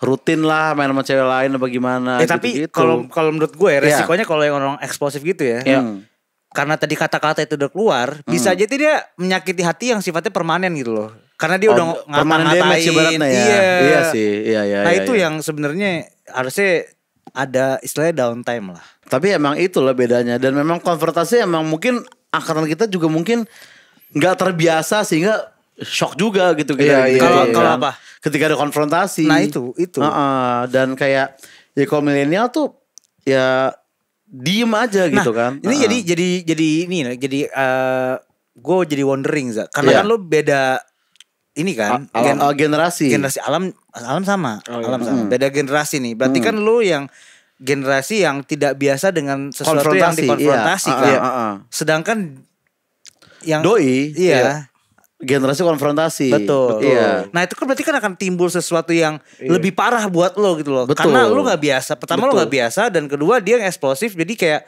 rutin lah main sama cewek lain apa gimana. eh, gitu, tapi kalau gitu. kalau menurut gue ya, iya. resikonya yeah. kalau yang orang eksplosif gitu ya. Yeah. Hmm. Karena tadi kata-kata itu udah keluar, mm. bisa hmm. jadi dia menyakiti hati yang sifatnya permanen gitu loh. Karena dia oh, udah ngata-ngatain. Ya. Iya. iya sih, iya iya. Nah, iya, itu iya. yang sebenarnya harusnya ada istilahnya downtime lah. Tapi emang itulah bedanya dan memang konfrontasi emang mungkin akar kita juga mungkin nggak terbiasa sehingga shock juga gitu yeah, gitu. Iya, iya. kalau apa? Ketika ada konfrontasi. Nah, itu itu. Uh -uh. dan kayak ya kalau milenial tuh ya diem aja nah, gitu kan. Ini uh -uh. jadi jadi jadi ini jadi uh, eh, gue jadi wondering Zak. karena yeah. kan lo beda ini kan A gen uh, generasi generasi alam alam sama oh, iya. alam sama hmm. beda generasi nih berarti hmm. kan lo yang generasi yang tidak biasa dengan sesuatu yang dikonfrontasi iya. kan uh, uh, sedangkan yang doi iya, iya generasi konfrontasi. Betul. Betul. Iya. Nah itu kan berarti kan akan timbul sesuatu yang iya. lebih parah buat lo gitu loh. Betul. Karena lo nggak biasa. Pertama lo nggak biasa dan kedua dia yang eksplosif jadi kayak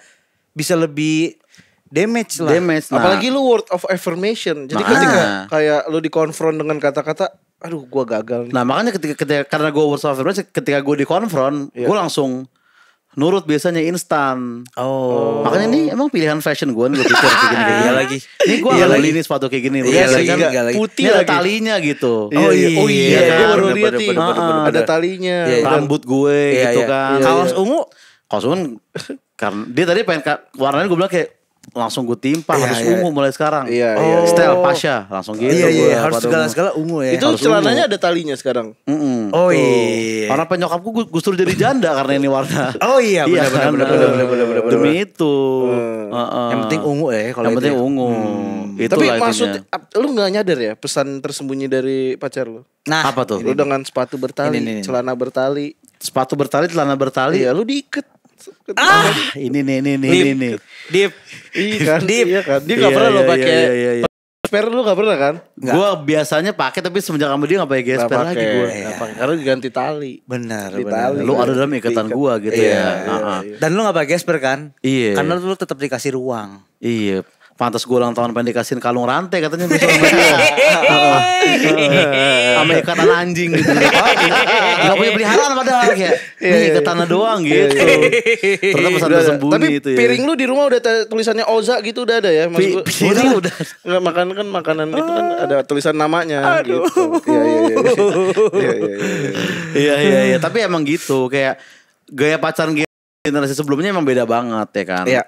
bisa lebih damage lah. Damage. Nah. Apalagi lo word of affirmation. Jadi nah. ketika kayak lo dikonfront dengan kata-kata aduh gua gagal nih. Nah, makanya ketika, ketika karena gua word of affirmation ketika gua dikonfront, yeah. gua langsung nurut biasanya instan. Oh. Makanya ini emang pilihan fashion gue nih gue pikir kayak gini. Iya lagi. Ini gue iya beli nih sepatu kayak gini. Iya lagi. Kan lagi. Putih ini lagi. ada talinya gitu. Oh iya. Oh iya. iya. Gue baru lihat nih. Ada talinya. Iya, Rambut gue iya, gitu iya. kan. Kaos ungu. Kaos ungu. Karena dia tadi pengen warnanya gue bilang kayak langsung gue timpa yeah, harus yeah. ungu mulai sekarang. Iya, yeah, oh. yeah. Style Pasha langsung gitu. Iya, yeah, iya, yeah. harus segala-segala ungu ya. Itu harus celananya ungu. ada talinya sekarang. Mm -mm. Oh iya. Karena penyokapku gue jadi janda [LAUGHS] karena ini warna. Oh iya, iya benar kan? benar benar benar benar benar. Demi itu. Hmm. Uh, uh. Yang penting ungu ya kalau Yang penting ya. ungu. Hmm. Itu Tapi maksud lu nggak nyadar ya pesan tersembunyi dari pacar lu? Nah, apa tuh? Lu dengan sepatu bertali, ini, ini, ini. celana bertali. Sepatu bertali, celana bertali. Iya, lu diikat. Ah! ah, ini nih, ini nih, ini nih. Deep. Kan, iya kan? Deep. Iya kan? gak pernah lo iya, pakai. Gesper iya, iya, lu gak pernah kan? Enggak. Gua biasanya pakai tapi semenjak sama dia gak pakai gesper gak lagi gue Iya. Karena diganti tali. Benar, benar. Lu ada dalam ikatan gua gitu iya, ya. Iya, iya. Dan lu gak pakai gesper kan? Iya. Karena lu tetap dikasih ruang. Iya. Pantas gue ulang tahun pengen dikasihin kalung rantai katanya besok sama dia. [LAUGHS] Sama ikatan anjing gitu. [LAUGHS] Gak punya peliharaan padahal kayak. Iya, Nih iya. ke tanah doang gitu. Ternyata pesan tersembunyi Tapi itu ya. piring lu di rumah udah tulisannya Oza gitu udah ada ya? Maksud piring udah. gak makan kan makanan itu kan ah. ada tulisan namanya gitu. Iya, iya iya iya. Tapi emang gitu kayak gaya pacaran generasi sebelumnya emang beda banget ya kan. Iya.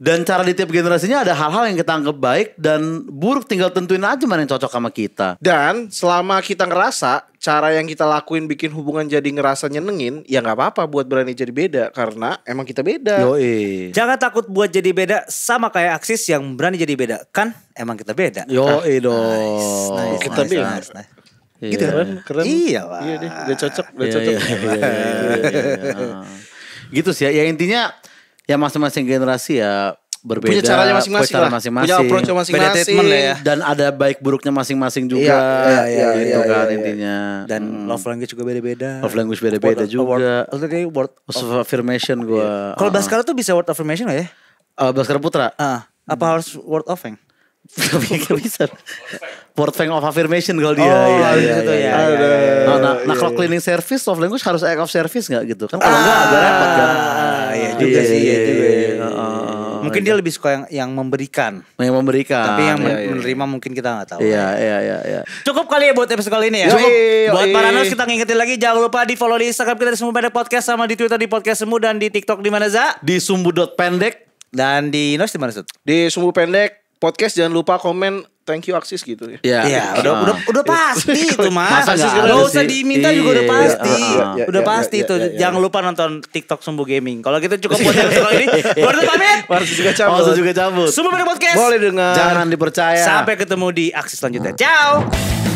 Dan cara di tiap generasinya ada hal-hal yang kita anggap baik dan buruk tinggal tentuin aja mana yang cocok sama kita. Dan selama kita ngerasa cara yang kita lakuin bikin hubungan jadi ngerasa nyenengin, ya nggak apa-apa buat berani jadi beda karena emang kita beda. Yoi. Jangan takut buat jadi beda sama kayak Aksis yang berani jadi beda kan emang kita beda. Yo, dong. Nice, nice, kita nice, beda. Nice, nice. Iya. Gitu ya? keren, keren. Iya lah. Iya deh, udah cocok, udah iya, cocok. Iya, [LAUGHS] gitu sih ya, ya intinya ya masing-masing generasi ya berbeda punya caranya masing-masing punya masing-masing punya approach masing-masing beda treatment lah ya dan ada baik buruknya masing-masing iya, juga iya, iya, gitu iya, gitu iya, kan iya, intinya dan hmm. love language juga beda-beda love language beda-beda juga word, word, word of affirmation gue iya. kalau uh. Baskara tuh bisa word affirmation gak ya uh, Baskara Putra uh, apa harus word of yang Gak bisa. Word Bank of Affirmation kalau dia. Oh, iya, iya, gitu iya, iya, iya, iya, Nah, nah, kalau cleaning service, soft language harus act of service gak gitu? Kan kalau ah, enggak agak repot kan. Iya juga sih, iya juga. Mungkin dia lebih suka yang yang memberikan. Yang memberikan. Tapi yang iya, iya. menerima mungkin kita nggak tahu. Iya, iya, iya, iya. Cukup kali ya buat episode kali ini ya. Cukup. buat para nos kita ngingetin lagi jangan lupa di follow di Instagram kita di Sumbu Pendek Podcast sama di Twitter di Podcast Sumbu dan di TikTok di mana Za? Di sumbu.pendek dan di Nos di mana Di Sumbu Pendek podcast jangan lupa komen thank you Aksis gitu ya. Iya, ya, udah, udah [LAUGHS] iya. iya. udah pasti iya, itu mah. Masa usah diminta juga udah pasti. udah pasti itu. Jangan lupa nonton TikTok Sumbu Gaming. Kalau gitu cukup buat episode ini. Warna [LAUGHS] pamit. Warna juga cabut. Warna juga cabut. Sumbu Podcast. Boleh dengar. Jangan dipercaya. Sampai ketemu di Aksis selanjutnya. Ciao.